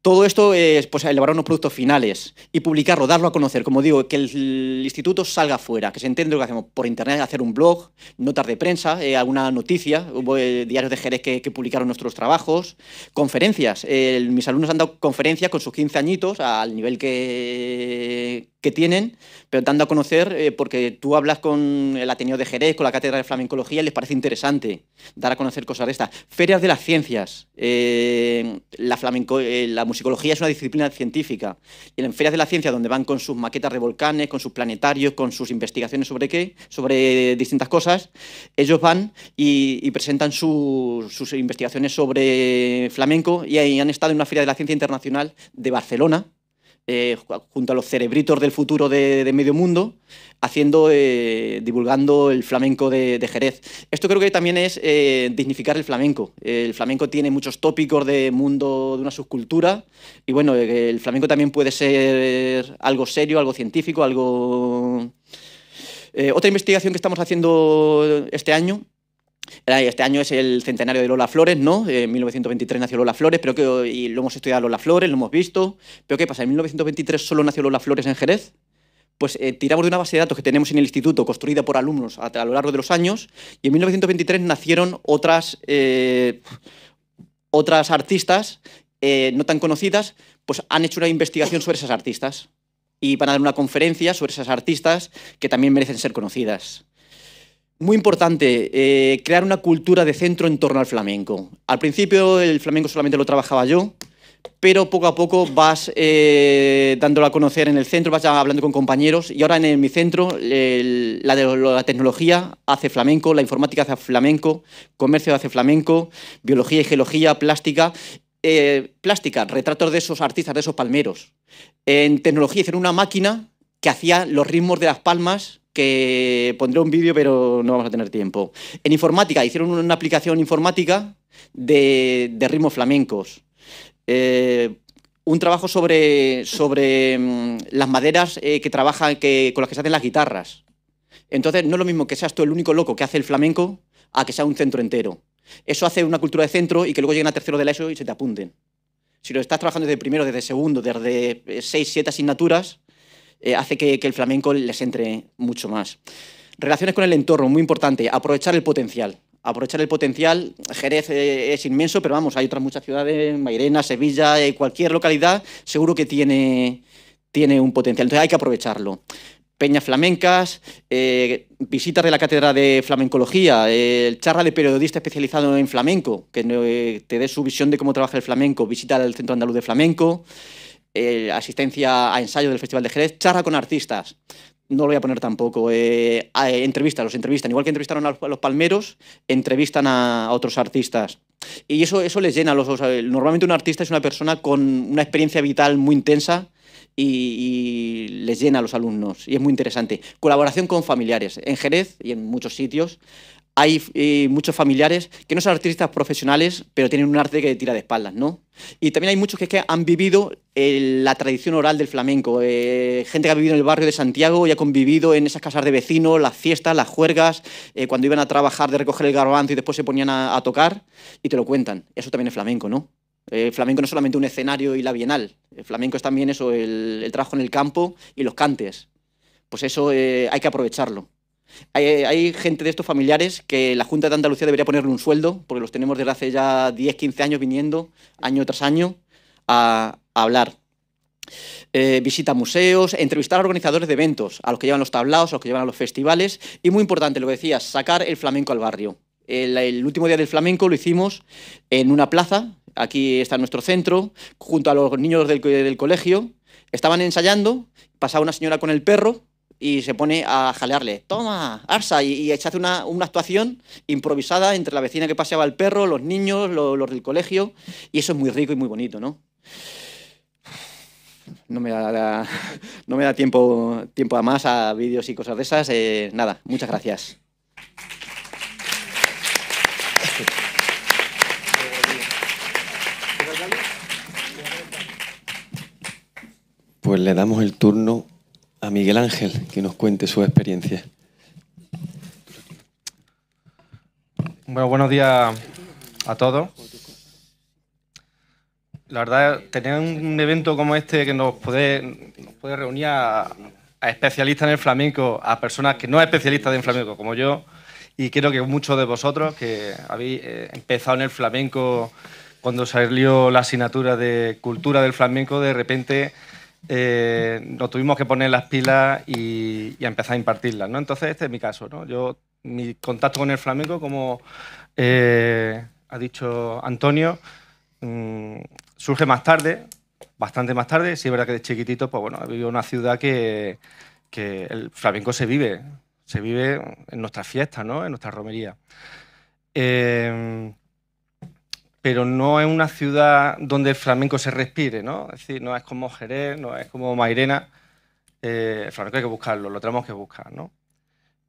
todo esto es pues, elaborar unos productos finales y publicarlo, darlo a conocer. Como digo, que el instituto salga fuera, que se entienda lo que hacemos por internet, hacer un blog, notas de prensa, eh, alguna noticia. Hubo diarios de Jerez que, publicaron nuestros trabajos, conferencias. mis alumnos han dado conferencias con sus 15 añitos al nivel que, que tienen pero dando a conocer eh, porque tú hablas con el Ateneo de Jerez, con la Cátedra de Flamencología, y les parece interesante dar a conocer cosas de estas. Ferias de las ciencias. Eh, eh, la, musicología es una disciplina científica. Y en ferias de la ciencia, donde van con sus maquetas de volcanes, con sus planetarios, con sus investigaciones sobre qué, sobre distintas cosas, ellos van y, presentan sus investigaciones sobre flamenco y han estado en una feria de la ciencia internacional de Barcelona eh, junto a los cerebritos del futuro de, medio mundo, haciendo, eh, divulgando el flamenco de, Jerez. Esto creo que también es eh, dignificar el flamenco. El flamenco tiene muchos tópicos de mundo, de una subcultura, y bueno, el flamenco también puede ser algo serio, algo científico, algo... otra investigación que estamos haciendo este año este año es el centenario de Lola Flores, ¿no? Eh, en 1923 nació Lola Flores, pero que, y lo hemos estudiado Lola Flores, lo hemos visto. Pero ¿qué pasa? ¿En 1923 solo nació Lola Flores en Jerez? Pues eh, tiramos de una base de datos que tenemos en el instituto, construida por alumnos a, lo largo de los años, y en 1923 nacieron otras, eh, otras artistas no tan conocidas, pues han hecho una investigación sobre esas artistas. Y van a dar una conferencia sobre esas artistas que también merecen ser conocidas. Muy importante, eh, crear una cultura de centro en torno al flamenco. Al principio el flamenco solamente lo trabajaba yo, pero poco a poco vas eh, dándolo a conocer en el centro, vas hablando con compañeros y ahora en, mi centro la, tecnología hace flamenco, la informática hace flamenco, comercio hace flamenco, biología y geología, plástica. Eh, plástica, retratos de esos artistas, de esos palmeros. En tecnología hicieron una máquina que hacía los ritmos de las palmas que pondré un vídeo, pero no vamos a tener tiempo. En informática, hicieron una aplicación informática de, ritmos flamencos. Eh, un trabajo sobre, sobre mm, las maderas eh, que trabajan, que, con las que se hacen las guitarras. Entonces, no es lo mismo que seas tú el único loco que hace el flamenco a que sea un centro entero. Eso hace una cultura de centro y que luego lleguen a tercero de la ESO y se te apunten. Si lo estás trabajando desde primero, desde segundo, desde eh, seis, siete asignaturas, eh, hace que, el flamenco les entre mucho más. Relaciones con el entorno, muy importante, aprovechar el potencial aprovechar el potencial. Jerez eh, es inmenso, pero vamos, hay otras muchas ciudades, Mairena, Sevilla, eh, cualquier localidad, seguro que tiene, tiene un potencial. Entonces hay que aprovecharlo. Peñas flamencas, visitas de la Cátedra de Flamencología, charla de periodista especializado en flamenco, que te dé su visión de cómo trabaja el flamenco, visita el Centro Andaluz de Flamenco. Eh, asistencia a ensayo del Festival de Jerez, charla con artistas. No lo voy a poner tampoco. Eh, eh entrevistas, los entrevistan. Igual que entrevistaron a los, palmeros, entrevistan a, otros artistas. Y eso, eso les llena. Los, eh, normalmente un artista es una persona con una experiencia vital muy intensa, y, les llena a los alumnos y es muy interesante. Colaboración con familiares en Jerez y en muchos sitios hay eh, muchos familiares que no son artistas profesionales, pero tienen un arte que tira de espaldas, ¿no? Y también hay muchos que, que han vivido eh, la tradición oral del flamenco, eh, gente que ha vivido en el barrio de Santiago y ha convivido en esas casas de vecinos, las fiestas, las juergas, cuando iban a trabajar de recoger el garbanzo y después se ponían a, tocar y te lo cuentan. Eso también es flamenco, ¿no? El flamenco no es solamente un escenario y la bienal, el flamenco es también eso, el trabajo en el campo y los cantes. Pues eso hay que aprovecharlo. Hay, gente de estos familiares que la Junta de Andalucía debería ponerle un sueldo, porque los tenemos desde hace ya 10, 15 años viniendo, año tras año, a, hablar. Eh, visita museos, entrevistar a organizadores de eventos, a los que llevan los tablaos, a los que llevan a los festivales, y muy importante, lo que decías, sacar el flamenco al barrio. El, último día del flamenco lo hicimos en una plaza, aquí está nuestro centro, junto a los niños del colegio, estaban ensayando, pasaba una señora con el perro, y se pone a jalearle. Toma, Arsa, y, echa una, actuación improvisada entre la vecina que paseaba el perro, los niños, los, del colegio, y eso es muy rico y muy bonito, ¿no? no me da, no me da tiempo, tiempo a más a vídeos y cosas de esas. Eh, nada, muchas gracias. Pues le damos el turno a Miguel Ángel que nos cuente su experiencia. Bueno, buenos días a todos. La verdad, tener un evento como este que nos puede, puede reunir a, especialistas en el flamenco, a personas que no son especialistas en flamenco, como yo, y creo que muchos de vosotros que habéis eh, empezado en el flamenco cuando salió la asignatura de cultura del flamenco, de repente nos eh, tuvimos que poner las pilas y, empezar a impartirlas. ¿no? Entonces, este es mi caso. ¿no? Yo, mi contacto con el flamenco, como eh, ha dicho Antonio, mm, surge más tarde, bastante más tarde. Si es verdad que de chiquitito, pues bueno, he vivido en una ciudad que, que el flamenco se vive, se vive en nuestras fiestas, ¿no? en nuestra romería. Eh, pero no es una ciudad donde el flamenco se respire, ¿no? Es decir, no es como Jerez, no es como Mairena. Eh, el flamenco hay que buscarlo, lo tenemos que buscar, ¿no?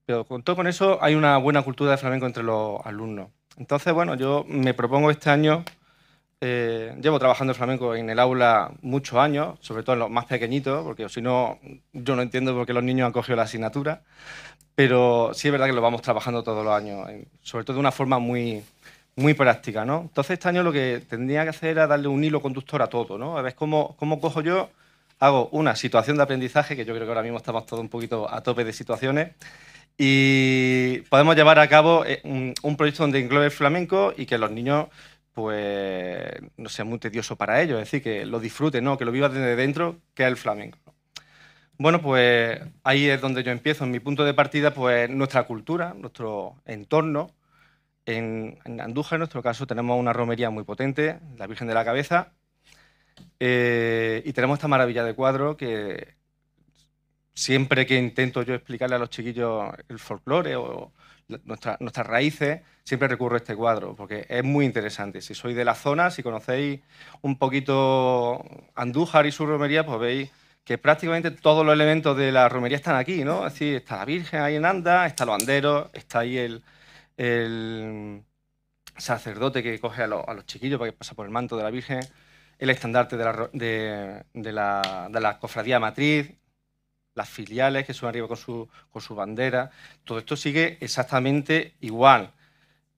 Pero con todo con eso hay una buena cultura de flamenco entre los alumnos. Entonces, bueno, yo me propongo este año, eh, llevo trabajando el flamenco en el aula muchos años, sobre todo en los más pequeñitos, porque si no, yo no entiendo por qué los niños han cogido la asignatura, pero sí es verdad que lo vamos trabajando todos los años, sobre todo de una forma muy, muy práctica, ¿no? Entonces este año lo que tendría que hacer era darle un hilo conductor a todo, ¿no? A ver cómo, cojo yo, hago una situación de aprendizaje, que yo creo que ahora mismo estamos todos un poquito a tope de situaciones, y podemos llevar a cabo eh, un, proyecto donde englobe el flamenco y que los niños pues no sea muy tedioso para ellos, es decir, que lo disfruten, ¿no? que lo vivan desde dentro, que es el flamenco. Bueno, pues ahí es donde yo empiezo. En mi punto de partida, pues nuestra cultura, nuestro entorno, en, Andújar, en nuestro caso, tenemos una romería muy potente, la Virgen de la Cabeza, eh, y tenemos esta maravilla de cuadro que siempre que intento yo explicarle a los chiquillos el folclore o nuestras raíces, siempre recurro a este cuadro, porque es muy interesante. Si sois de la zona, si conocéis un poquito Andújar y su romería, pues veis que prácticamente todos los elementos de la romería están aquí, ¿no? Es decir, está la Virgen ahí en Anda, está los anderos, está ahí el, el sacerdote que coge a, los chiquillos para que pasa por el manto de la Virgen, el estandarte de la, cofradía matriz, las filiales que suben arriba con su, con su bandera. Todo esto sigue exactamente igual,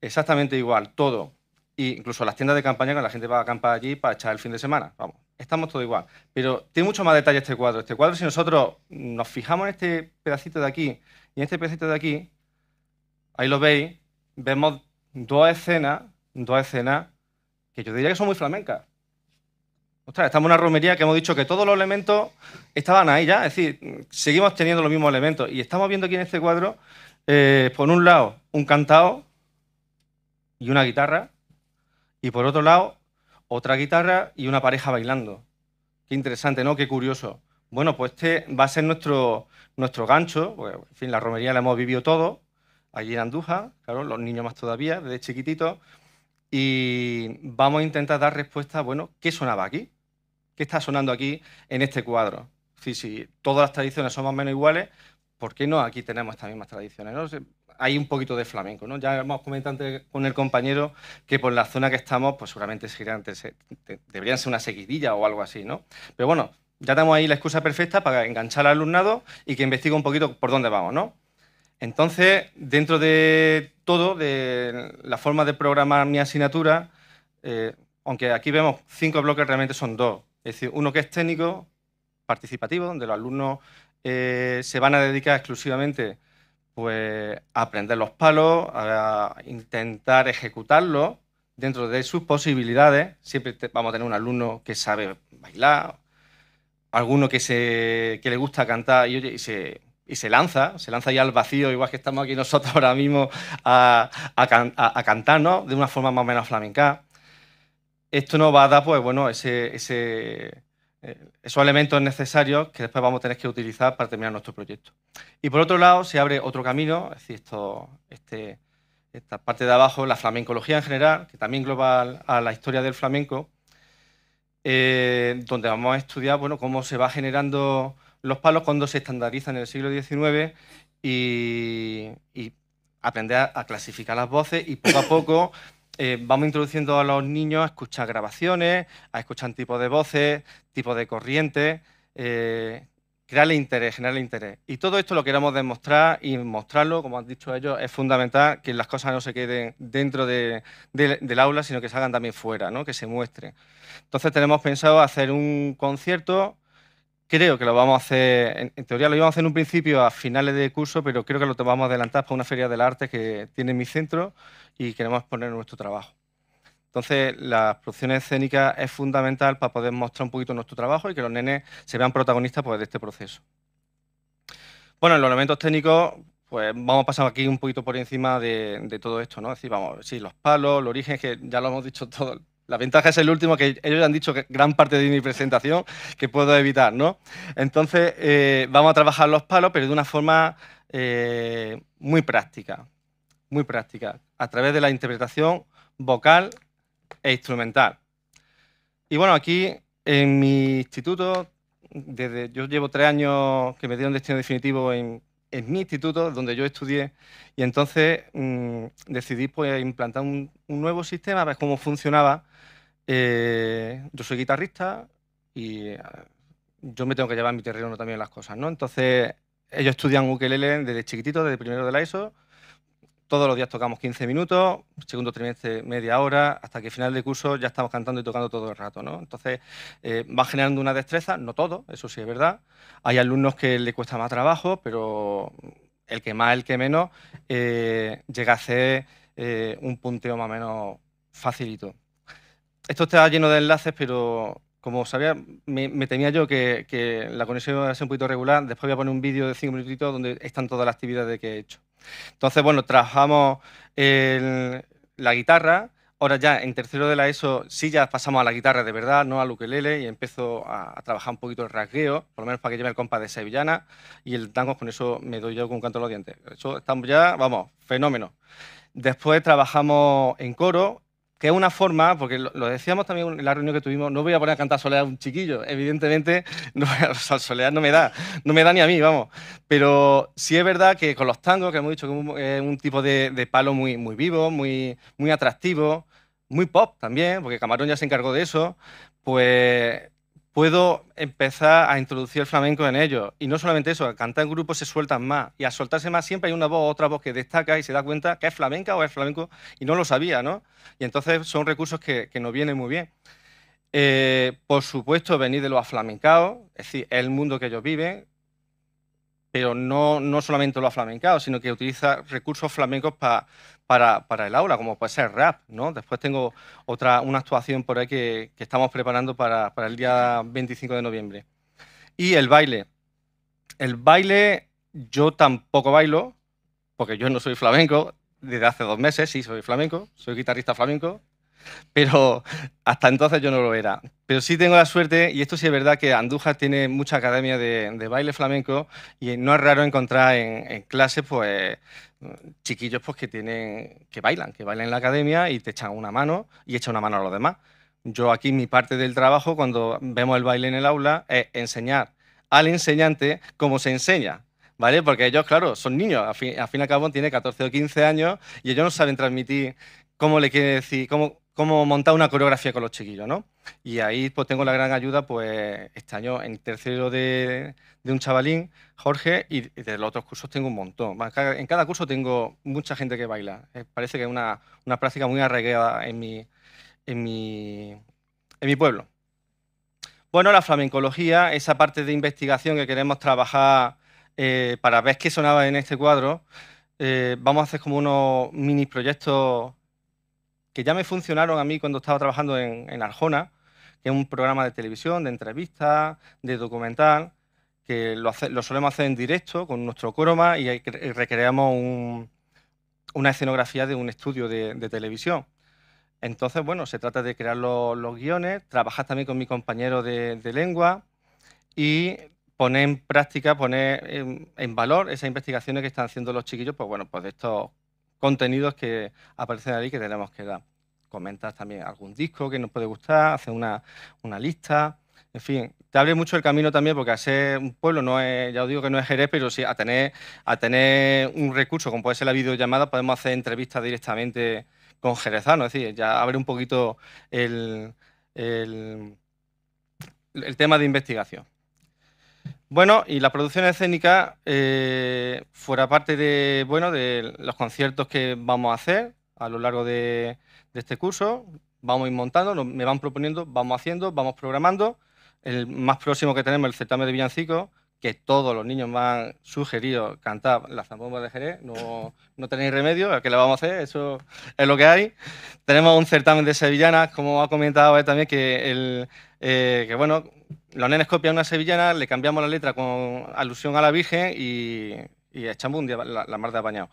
exactamente igual, todo. incluso las tiendas de campaña, cuando la gente va a acampar allí para echar el fin de semana. Vamos, estamos todo igual. Pero tiene mucho más detalle este cuadro. Este cuadro, si nosotros nos fijamos en este pedacito de aquí y en este pedacito de aquí, ahí lo veis, vemos dos escenas, dos escenas que yo diría que son muy flamencas. Ostras, estamos en una romería que hemos dicho que todos los elementos estaban ahí ya, es decir, seguimos teniendo los mismos elementos. Y estamos viendo aquí en este cuadro, eh, por un lado, un cantado y una guitarra, y por otro lado, otra guitarra y una pareja bailando. Qué interesante, ¿no? Qué curioso. Bueno, pues este va a ser nuestro, nuestro gancho, porque, en fin, la romería la hemos vivido todo, allí en Andújar, claro, los niños más todavía, desde chiquititos, y vamos a intentar dar respuesta, bueno, ¿qué sonaba aquí? ¿Qué está sonando aquí en este cuadro? Si, sí. todas las tradiciones son más o menos iguales, ¿por qué no aquí tenemos estas mismas tradiciones? ¿no? Hay un poquito de flamenco, ¿no? Ya hemos comentado con el compañero que por la zona que estamos, pues seguramente deberían ser una seguidilla o algo así, ¿no? Pero bueno, ya tenemos ahí la excusa perfecta para enganchar al alumnado y que investigue un poquito por dónde vamos, ¿no? Entonces, dentro de todo, de la forma de programar mi asignatura, eh, aunque aquí vemos cinco bloques, realmente son dos. Es decir, uno que es técnico, participativo, donde los alumnos eh, se van a dedicar exclusivamente pues, a aprender los palos, a intentar ejecutarlos dentro de sus posibilidades. Siempre vamos a tener un alumno que sabe bailar, alguno que, se, le gusta cantar y, y se y se lanza, se lanza ya al vacío, igual que estamos aquí nosotros ahora mismo a, a, cantar, ¿no? De una forma más o menos flamenca. Esto nos va a dar, pues bueno, ese, ese, eh, esos elementos necesarios que después vamos a tener que utilizar para terminar nuestro proyecto. Y por otro lado, se abre otro camino, es decir, esto, este, esta parte de abajo, la flamencología en general, que también global a la historia del flamenco, eh, donde vamos a estudiar bueno, cómo se va generando los palos cuando se estandarizan en el siglo XIX y, aprender a, clasificar las voces y poco a poco eh, vamos introduciendo a los niños a escuchar grabaciones, a escuchar tipos de voces, tipos de corrientes, eh, crearle interés, generarle interés. Y todo esto lo queremos demostrar y mostrarlo, como han dicho ellos, es fundamental que las cosas no se queden dentro del aula, sino que salgan también fuera, ¿no? que se muestren. Entonces tenemos pensado hacer un concierto creo que lo vamos a hacer, en, teoría lo íbamos a hacer en un principio a finales de curso, pero creo que lo vamos a adelantar para una feria del arte que tiene mi centro y queremos poner nuestro trabajo. Entonces, las producciones escénicas es fundamental para poder mostrar un poquito nuestro trabajo y que los nenes se vean protagonistas pues, de este proceso. Bueno, en los elementos técnicos, pues vamos a pasar aquí un poquito por encima de, todo esto, ¿no? Es decir, vamos, si los palos, el origen, que ya lo hemos dicho (laughs) todo, la ventaja es el último que ellos han dicho que gran parte de mi presentación que puedo evitar, ¿no? Entonces, eh, vamos a trabajar los palos, pero de una forma eh, muy práctica, muy práctica, a través de la interpretación vocal e instrumental. Y bueno, aquí en mi instituto, desde, yo llevo tres años que me dieron destino definitivo en, en mi instituto, donde yo estudié, y entonces mm, decidí pues, implantar un, nuevo sistema, ver cómo funcionaba. Eh, yo soy guitarrista y ah, yo me tengo que llevar mi terreno también las cosas, ¿no? Entonces, ellos estudian ukelele desde chiquitito, desde primero de la ESO, todos los días tocamos 15 minutos, segundo trimestre media hora, hasta que final de curso ya estamos cantando y tocando todo el rato. Entonces, eh, va generando una destreza, no todo, eso sí es verdad. Hay alumnos que le cuesta más trabajo, pero el que más, el que menos, eh, llega a hacer eh, un punteo más o menos facilito. Esto está lleno de enlaces, pero como sabía, me, temía yo que, la conexión iba a ser un poquito regular. Después voy a poner un vídeo de 5 minutitos donde están todas las actividades que he hecho. Entonces, bueno, trabajamos la guitarra. Ahora ya en tercero de la ESO sí ya pasamos a la guitarra de verdad, no al ukelele, y empiezo a, trabajar un poquito el rasgueo, por lo menos para que lleve el compa de sevillana, y el tango con eso me doy yo con un canto en los dientes. Eso estamos ya, vamos, fenómeno. Después trabajamos en coro que es una forma, porque lo, decíamos también en la reunión que tuvimos, no voy a poner a cantar solear a un chiquillo, evidentemente, (laughs) no, no me da, no me da ni a mí, vamos. Pero sí es verdad que con los tangos, que hemos dicho que es un, tipo de, palo muy, muy vivo, muy, muy atractivo, muy pop también, porque Camarón ya se encargó de eso, pues puedo empezar a introducir el flamenco en ellos. Y no solamente eso, al cantar en grupo se sueltan más. Y al soltarse más siempre hay una voz o otra voz que destaca y se da cuenta que es flamenca o es flamenco y no lo sabía, ¿no? Y entonces son recursos que, que nos vienen muy bien. Eh, por supuesto, venir de los aflamencados, es decir, el mundo que ellos viven, pero no, no solamente los aflamencados, sino que utiliza recursos flamencos para para, el aula, como puede ser rap, ¿no? Después tengo otra, una actuación por ahí que, estamos preparando para, para, el día 25 de noviembre. Y el baile. El baile, yo tampoco bailo, porque yo no soy flamenco, desde hace dos meses sí soy flamenco, soy guitarrista flamenco, pero hasta entonces yo no lo era. Pero sí tengo la suerte, y esto sí es verdad, que Andújar tiene mucha academia de, baile flamenco y no es raro encontrar en, clases pues, chiquillos pues, que, tienen, que bailan, que bailan en la academia y te echan una mano y echan una mano a los demás. Yo aquí mi parte del trabajo cuando vemos el baile en el aula es enseñar al enseñante cómo se enseña. ¿Vale? Porque ellos, claro, son niños, al fin, fin y al cabo tienen 14 o 15 años y ellos no saben transmitir cómo le quiere decir, cómo, cómo montar una coreografía con los chiquillos, ¿no? Y ahí pues tengo la gran ayuda, pues este año en tercero de, un chavalín, Jorge, y de los otros cursos tengo un montón. En cada curso tengo mucha gente que baila. Eh, parece que es una, práctica muy arraigada en mi, en, en mi pueblo. Bueno, la flamencología, esa parte de investigación que queremos trabajar eh, para ver qué sonaba en este cuadro, eh, vamos a hacer como unos mini proyectos que ya me funcionaron a mí cuando estaba trabajando en, Arjona, que es un programa de televisión, de entrevistas, de documental, que lo, solemos hacer en directo con nuestro croma y recreamos una escenografía de un estudio de, televisión. Entonces, bueno, se trata de crear los, guiones, trabajar también con mi compañero de, lengua y poner en práctica, poner en, valor esas investigaciones que están haciendo los chiquillos, pues bueno, pues de estos contenidos que aparecen ahí que tenemos que dar. Comentas también algún disco que nos puede gustar, hacer una, lista. En fin, te abre mucho el camino también porque a ser un pueblo no es, ya os digo que no es Jerez, pero sí a tener, a tener un recurso como puede ser la videollamada, podemos hacer entrevistas directamente con Jerezano, es decir, ya abre un poquito el, el tema de investigación. Bueno, y la producción escénica, eh, fuera parte de, bueno, de los conciertos que vamos a hacer a lo largo de, este curso, vamos a ir montando, me van proponiendo, vamos haciendo, vamos programando. El más próximo que tenemos, el certamen de villancico, que todos los niños me han sugerido cantar la zambomba de Jerez. No, no tenéis remedio, ¿a qué le vamos a hacer? Eso es lo que hay. Tenemos un certamen de sevillanas, como ha comentado también, que, el, eh, que bueno, los nenes copian una sevillana, le cambiamos la letra con alusión a la Virgen y, y echamos un la, mar de apañado.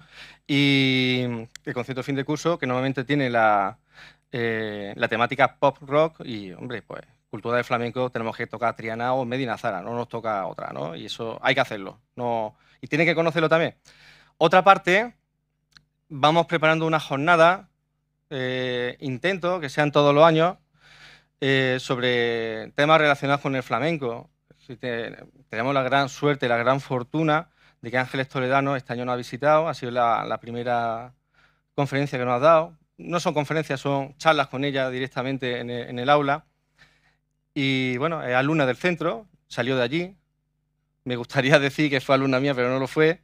Y el concierto fin de curso, que normalmente tiene eh, la, temática pop rock y, hombre, pues cultura de flamenco tenemos que tocar Triana o Medina Zara, no nos toca otra, ¿no? Y eso hay que hacerlo. No... Y tiene que conocerlo también. Otra parte, vamos preparando una jornada, eh, intento que sean todos los años, eh, sobre temas relacionados con el flamenco. tenemos la gran suerte, la gran fortuna de que Ángeles Toledano este año nos ha visitado, ha sido la, primera conferencia que nos ha dado. No son conferencias, son charlas con ella directamente en el, aula. Y bueno, es alumna del centro, salió de allí. Me gustaría (laughs) decir que fue alumna mía, pero no lo fue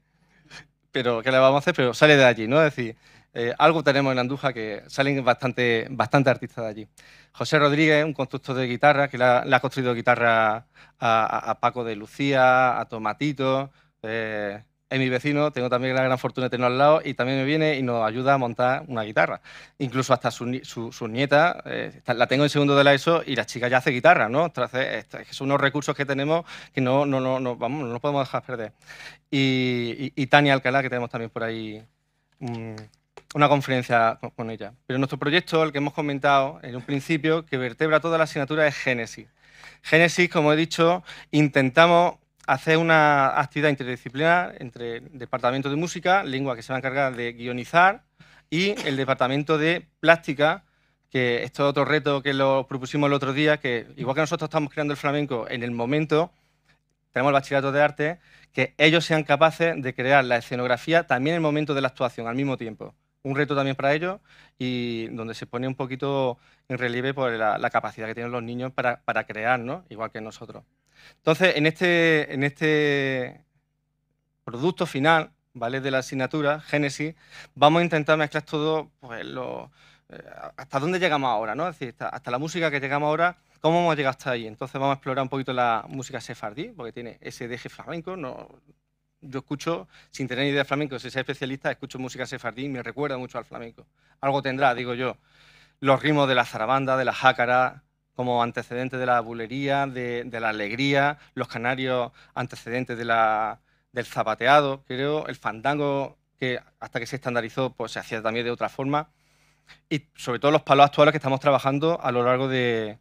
pero ¿qué le vamos a hacer? Pero sale de allí, ¿no? decir, eh, algo tenemos en Andújar que salen bastante, bastante artistas de allí. José Rodríguez, un constructor de guitarra, que le ha, construido guitarra a, Paco de Lucía, a Tomatito. Eh, es mi vecino, tengo también la gran fortuna de tenerlo al lado y también me viene y nos ayuda a montar una guitarra. Incluso hasta su, su, nieta, eh, la tengo en segundo de la ESO y la chica ya hace guitarra, ¿no? Entonces, son unos recursos que tenemos que no, no, vamos, nos podemos dejar perder. Y, y Tania Alcalá, que tenemos también por ahí mm, una conferencia con ella. Pero nuestro proyecto, el que hemos comentado en un principio, que vertebra toda la asignatura es Génesis. Génesis, como he dicho, intentamos hacer una actividad interdisciplinar entre el departamento de música, lengua que se va a encargar de guionizar, y el departamento de plástica, que esto es otro reto que lo propusimos el otro día, que igual que nosotros estamos creando el flamenco en el momento, tenemos el bachillerato de arte, que ellos sean capaces de crear la escenografía también en el momento de la actuación, al mismo tiempo un reto también para ellos y donde se pone un poquito en relieve por pues, la, capacidad que tienen los niños para, crear, ¿no? igual que nosotros. Entonces, este, en este, producto final ¿vale? de la asignatura, Génesis, vamos a intentar mezclar todo pues, lo, eh, hasta dónde llegamos ahora, ¿no? es decir, hasta, la música que llegamos ahora cómo hemos llegado hasta ahí. Entonces vamos a explorar un poquito la música sefardí, porque tiene ese deje flamenco, no, yo escucho, sin tener idea de flamenco, si soy especialista, escucho música sefardí y me recuerda mucho al flamenco. Algo tendrá, digo yo. Los ritmos de la zarabanda, de la jácara, como antecedente de la bulería, de, la alegría, los canarios antecedentes de del zapateado, creo, el fandango, que hasta que se estandarizó, pues se hacía también de otra forma, y sobre todo los palos actuales que estamos trabajando a lo largo de,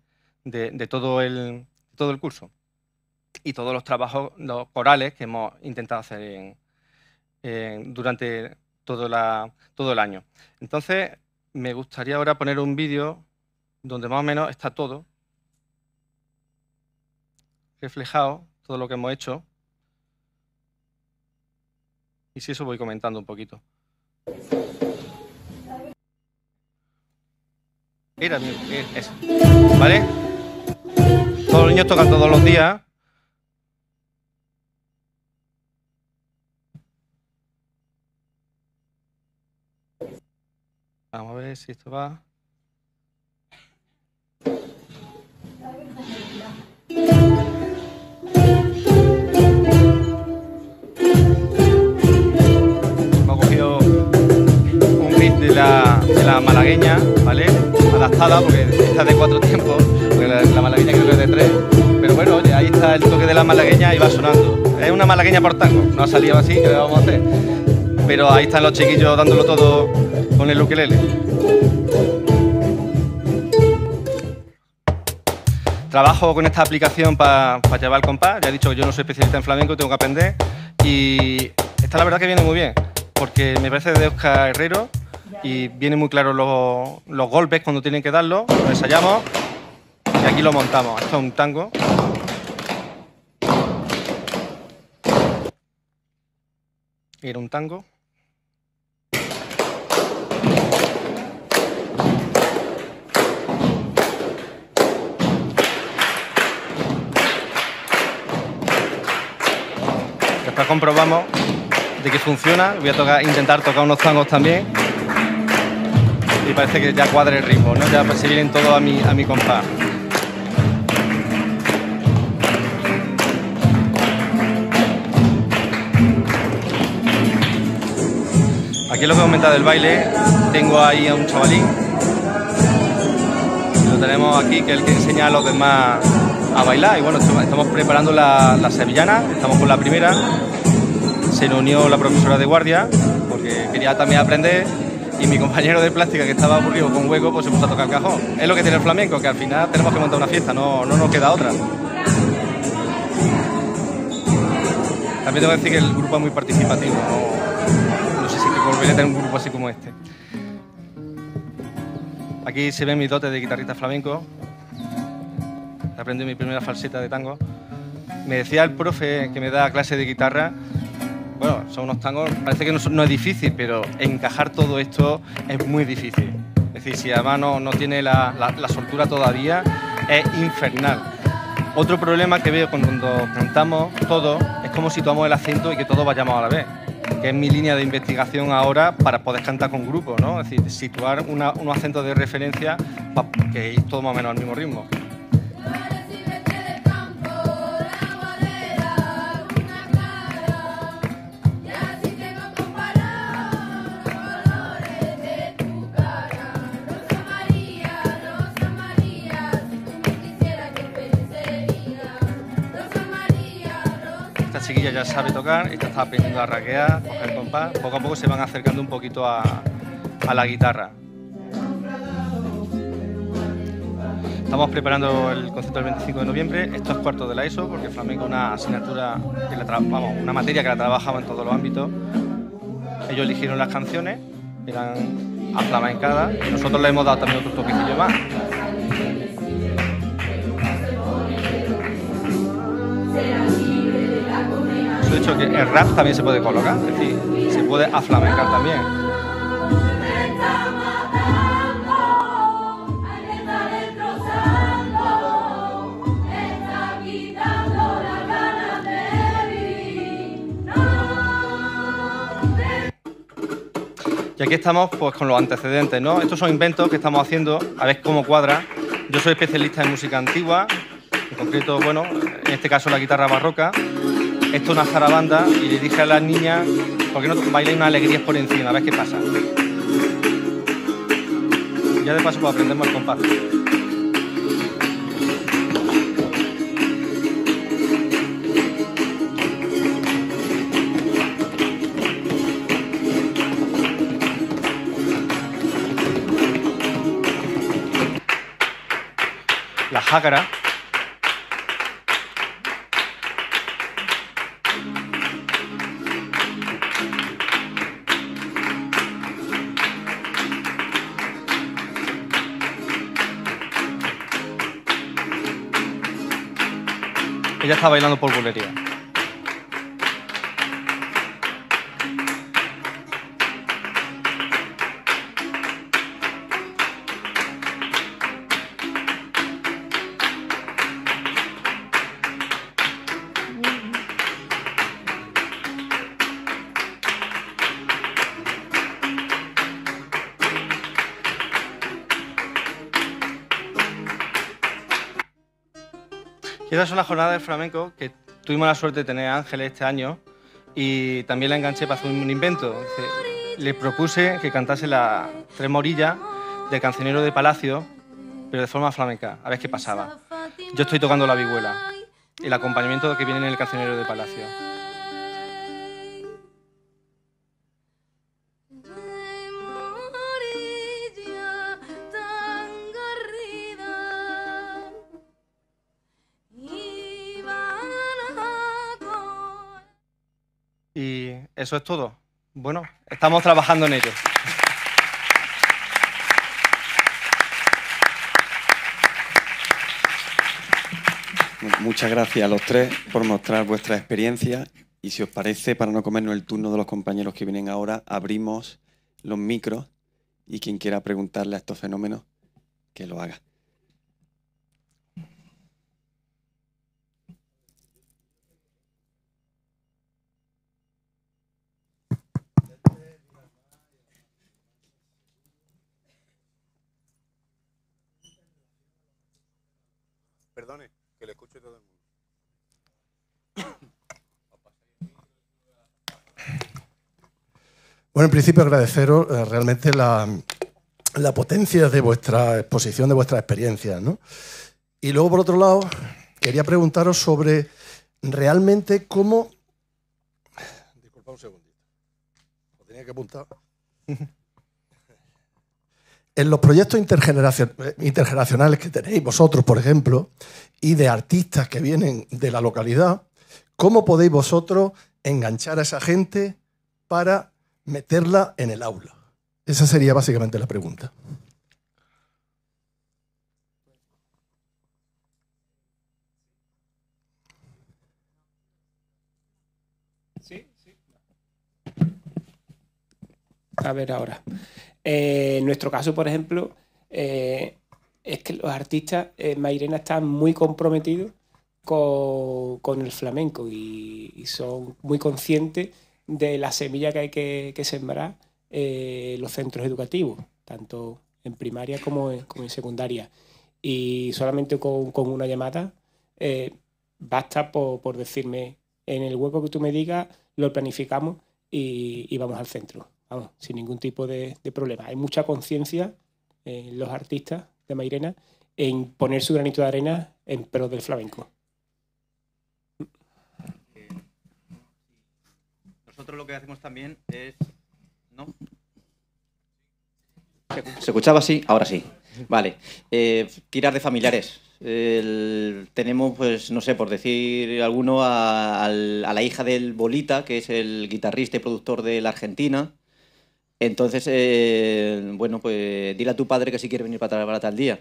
todo, todo el curso y todos los trabajos los corales que hemos intentado hacer en, durante todo, la, todo el año. Entonces, me gustaría ahora poner un vídeo donde más o menos está todo reflejado, todo lo que hemos hecho. Y si eso voy comentando un poquito. Era, eh, ¿vale? Todos los niños tocan todos los días. Vamos a ver si esto va. Hemos cogido un beat de la, malagueña, ¿vale? Adaptada, porque está de cuatro tiempos, porque la, malagueña creo que es de tres. Pero bueno, oye, ahí está el toque de la malagueña y va sonando. Es una malagueña por tango, no ha salido así, ¿qué vamos a hacer? Pero ahí están los chiquillos dándolo todo con el ukelele. Trabajo con esta aplicación para llevar el compás. Ya he dicho que yo no soy especialista en flamenco, tengo que aprender. Y esta la verdad que viene muy bien, porque me parece de Oscar Herrero y vienen muy claros los, golpes cuando tienen que darlo. Lo ensayamos y aquí lo montamos. Esto es un tango. Era un tango. comprobamos de que funciona. Voy a tocar, intentar tocar unos tangos también. Y parece que ya cuadra el ritmo, ¿no? Ya pues, se vienen todo a mi, a mi compás. Aquí lo que he comentado del baile, tengo ahí a un chavalín. Lo tenemos aquí, que es el que enseña a los demás a bailar. Y bueno, estamos preparando la sevillana, estamos con la primera se reunió unió la profesora de guardia porque quería también aprender y mi compañero de plástica que estaba aburrido con hueco pues se puso a tocar cajón. Es lo que tiene el flamenco, que al final tenemos que montar una fiesta, no, no nos queda otra. También tengo que decir que el grupo es muy participativo, no, sé si volveré a tener un grupo así como este. Aquí se ven mis dotes de guitarrista flamenco. Aprendí mi primera falseta de tango. Me decía el profe que me da clase de guitarra bueno, son unos tangos, parece que no, es difícil, pero encajar todo esto es muy difícil. Es decir, si además no, no tiene la, soltura todavía, es infernal. Otro problema que veo cuando cantamos todo es cómo situamos el acento y que todos vayamos a la vez, que es mi línea de investigación ahora para poder cantar con grupo, ¿no? Es decir, situar unos acentos de referencia para que todos todo más o menos al mismo ritmo. ella ya sabe tocar, y está aprendiendo a raquear, coger compás, poco a poco se van acercando un poquito a, la guitarra. Estamos preparando el concierto del 25 de noviembre, esto es cuarto de la ISO porque flamenco es una asignatura, que la vamos, una materia que la trabajaba en todos los ámbitos. Ellos eligieron las canciones, eran aflamencadas, y nosotros le hemos dado también otro toquecillo más. dicho que el rap también se puede colocar, es decir, se puede aflamencar también. Y aquí estamos pues con los antecedentes, ¿no? Estos son inventos que estamos haciendo, a ver cómo cuadra. Yo soy especialista en música antigua, en concreto, bueno, en este caso la guitarra barroca, esto es una zarabanda y le dije a las niñas, ¿por qué no bailáis una alegrías por encima? A ver qué pasa. Ya de paso pues, aprendemos el compás. La jácara Ella está bailando por bulería. Esa es son jornada jornadas flamenco que tuvimos la suerte de tener a Ángeles este año y también la enganché para hacer un invento. Le propuse que cantase la Tres Morillas de Cancionero de Palacio, pero de forma flamenca, a ver qué pasaba. Yo estoy tocando la vihuela, el acompañamiento que viene en el Cancionero de Palacio. Eso es todo. Bueno, estamos trabajando en ello. Muchas gracias a los tres por mostrar vuestra experiencia y si os parece, para no comernos el turno de los compañeros que vienen ahora, abrimos los micros y quien quiera preguntarle a estos fenómenos, que lo haga. Bueno, en principio agradeceros eh, realmente la, potencia de vuestra exposición, de vuestra experiencia, ¿no? Y luego, por otro lado, quería preguntaros sobre realmente cómo... Disculpad un segundito. Lo tenía que apuntar. (laughs) en los proyectos intergeneracionales que tenéis vosotros, por ejemplo, y de artistas que vienen de la localidad, ¿cómo podéis vosotros enganchar a esa gente para meterla en el aula? Esa sería básicamente la pregunta. A ver ahora. Eh, en nuestro caso, por ejemplo, eh, es que los artistas, eh, Mairena están muy comprometidos con, el flamenco y, son muy conscientes de la semilla que hay que, sembrar eh, los centros educativos, tanto en primaria como en, en secundaria. Y solamente con, una llamada eh, basta por, decirme, en el hueco que tú me digas, lo planificamos y, vamos al centro. sin ningún tipo de, de problema. Hay mucha conciencia en los artistas de Mairena en poner su granito de arena en pro del flamenco. Nosotros lo que hacemos también es... ¿No? ¿Se escuchaba así? Ahora sí. Vale. Eh, tirar de familiares. tenemos, pues, no sé, por decir alguno, a, la hija del Bolita, que es el guitarrista y productor de la Argentina. Entonces, eh, bueno, pues dile a tu padre que si quiere venir para trabajar tal día.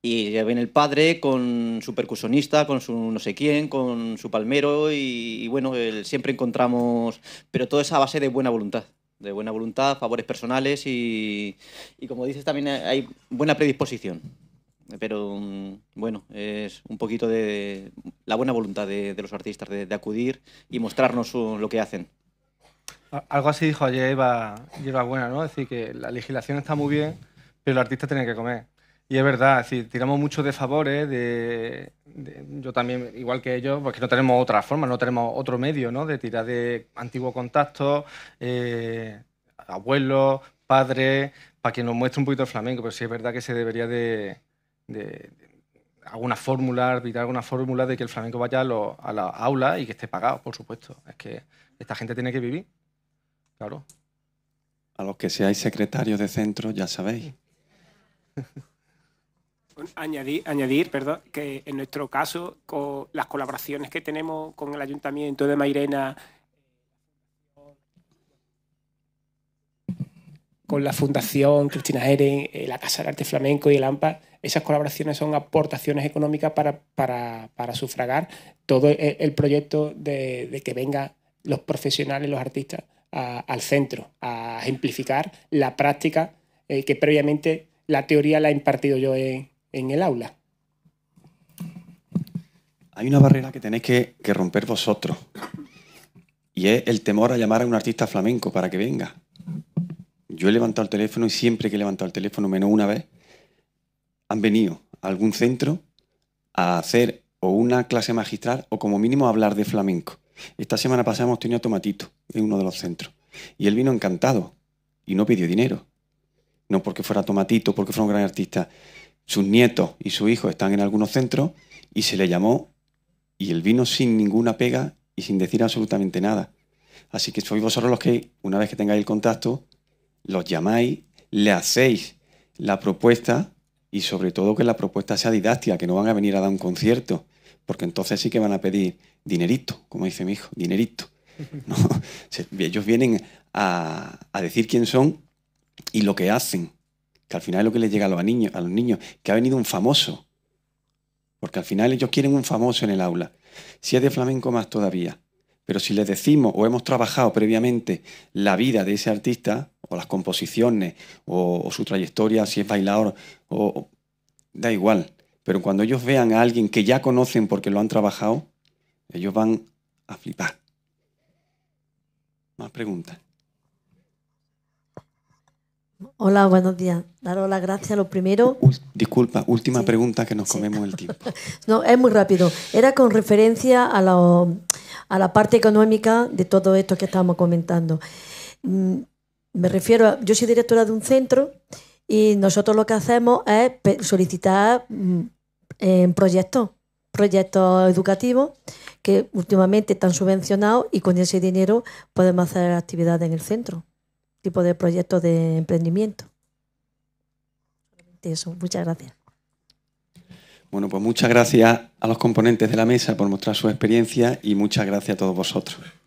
Y ya viene el padre con su percusionista, con su no sé quién, con su palmero y, bueno, siempre encontramos, pero todo es a base de buena voluntad, de buena voluntad, favores personales y, y como dices también eh, hay buena predisposición. Pero mm, bueno, es un poquito de la buena voluntad de, los artistas de, acudir y mostrarnos lo que hacen. Algo así dijo ayer Eva, Buena, ¿no? Es decir, que la legislación está muy bien, pero el artista tiene que comer. Y es verdad, tiramos mucho de favores, ¿eh? de, yo también, igual que ellos, porque pues no tenemos otra forma, no tenemos otro medio ¿no? de tirar de antiguos contactos, eh, abuelos, padres, para que nos muestre un poquito el flamenco, pero sí es verdad que se debería de, alguna fórmula, arbitrar alguna fórmula de que el flamenco vaya a, a la aula y que esté pagado, por supuesto. Es que esta gente tiene que vivir, claro. A los que seáis secretarios de centro, ya sabéis. (laughs) Añadir, añadir perdón, que en nuestro caso, con las colaboraciones que tenemos con el Ayuntamiento de Mairena, con la Fundación Cristina Eren, eh, la Casa del Arte Flamenco y el AMPA, esas colaboraciones son aportaciones económicas para, sufragar todo el, proyecto de, que vengan los profesionales, los artistas al centro, a ejemplificar la práctica eh, que previamente la teoría la he impartido yo en, en el aula? Hay una barrera que tenéis que, romper vosotros. Y es el temor a llamar a un artista flamenco para que venga. Yo he levantado el teléfono y siempre que he levantado el teléfono, menos una vez, han venido a algún centro a hacer o una clase magistral o como mínimo a hablar de flamenco. Esta semana pasada hemos tenido a Tomatito en uno de los centros. Y él vino encantado y no pidió dinero. No porque fuera Tomatito, porque fuera un gran artista, sus nietos y su hijo están en algunos centros y se le llamó y él vino sin ninguna pega y sin decir absolutamente nada. Así que sois vosotros los que, una vez que tengáis el contacto, los llamáis, le hacéis la propuesta y sobre todo que la propuesta sea didáctica, que no van a venir a dar un concierto, porque entonces sí que van a pedir dinerito, como dice mi hijo, dinerito. (laughs) Ellos vienen a, a decir quién son y lo que hacen que al final es lo que les llega a los niños, a los niños que ha venido un famoso. Porque al final ellos quieren un famoso en el aula. Si es de flamenco más todavía. Pero si les decimos o hemos trabajado previamente la vida de ese artista, o las composiciones, o, su trayectoria, si es bailador, o, da igual. Pero cuando ellos vean a alguien que ya conocen porque lo han trabajado, ellos van a flipar. Más preguntas. Hola, buenos días. Daros las gracias, lo primero. disculpa, última pregunta que nos comemos el (laughs) tiempo. no, es muy rápido. Era con referencia a, la parte económica de todo esto que estábamos comentando. Mm, me refiero a, yo soy directora de un centro y nosotros lo que hacemos es solicitar mm, proyectos, proyectos educativos que últimamente están subvencionados y con ese dinero podemos hacer actividades en el centro tipo de proyectos de emprendimiento. Eso, muchas gracias. Bueno, pues muchas gracias a los componentes de la mesa por mostrar su experiencia y muchas gracias a todos vosotros.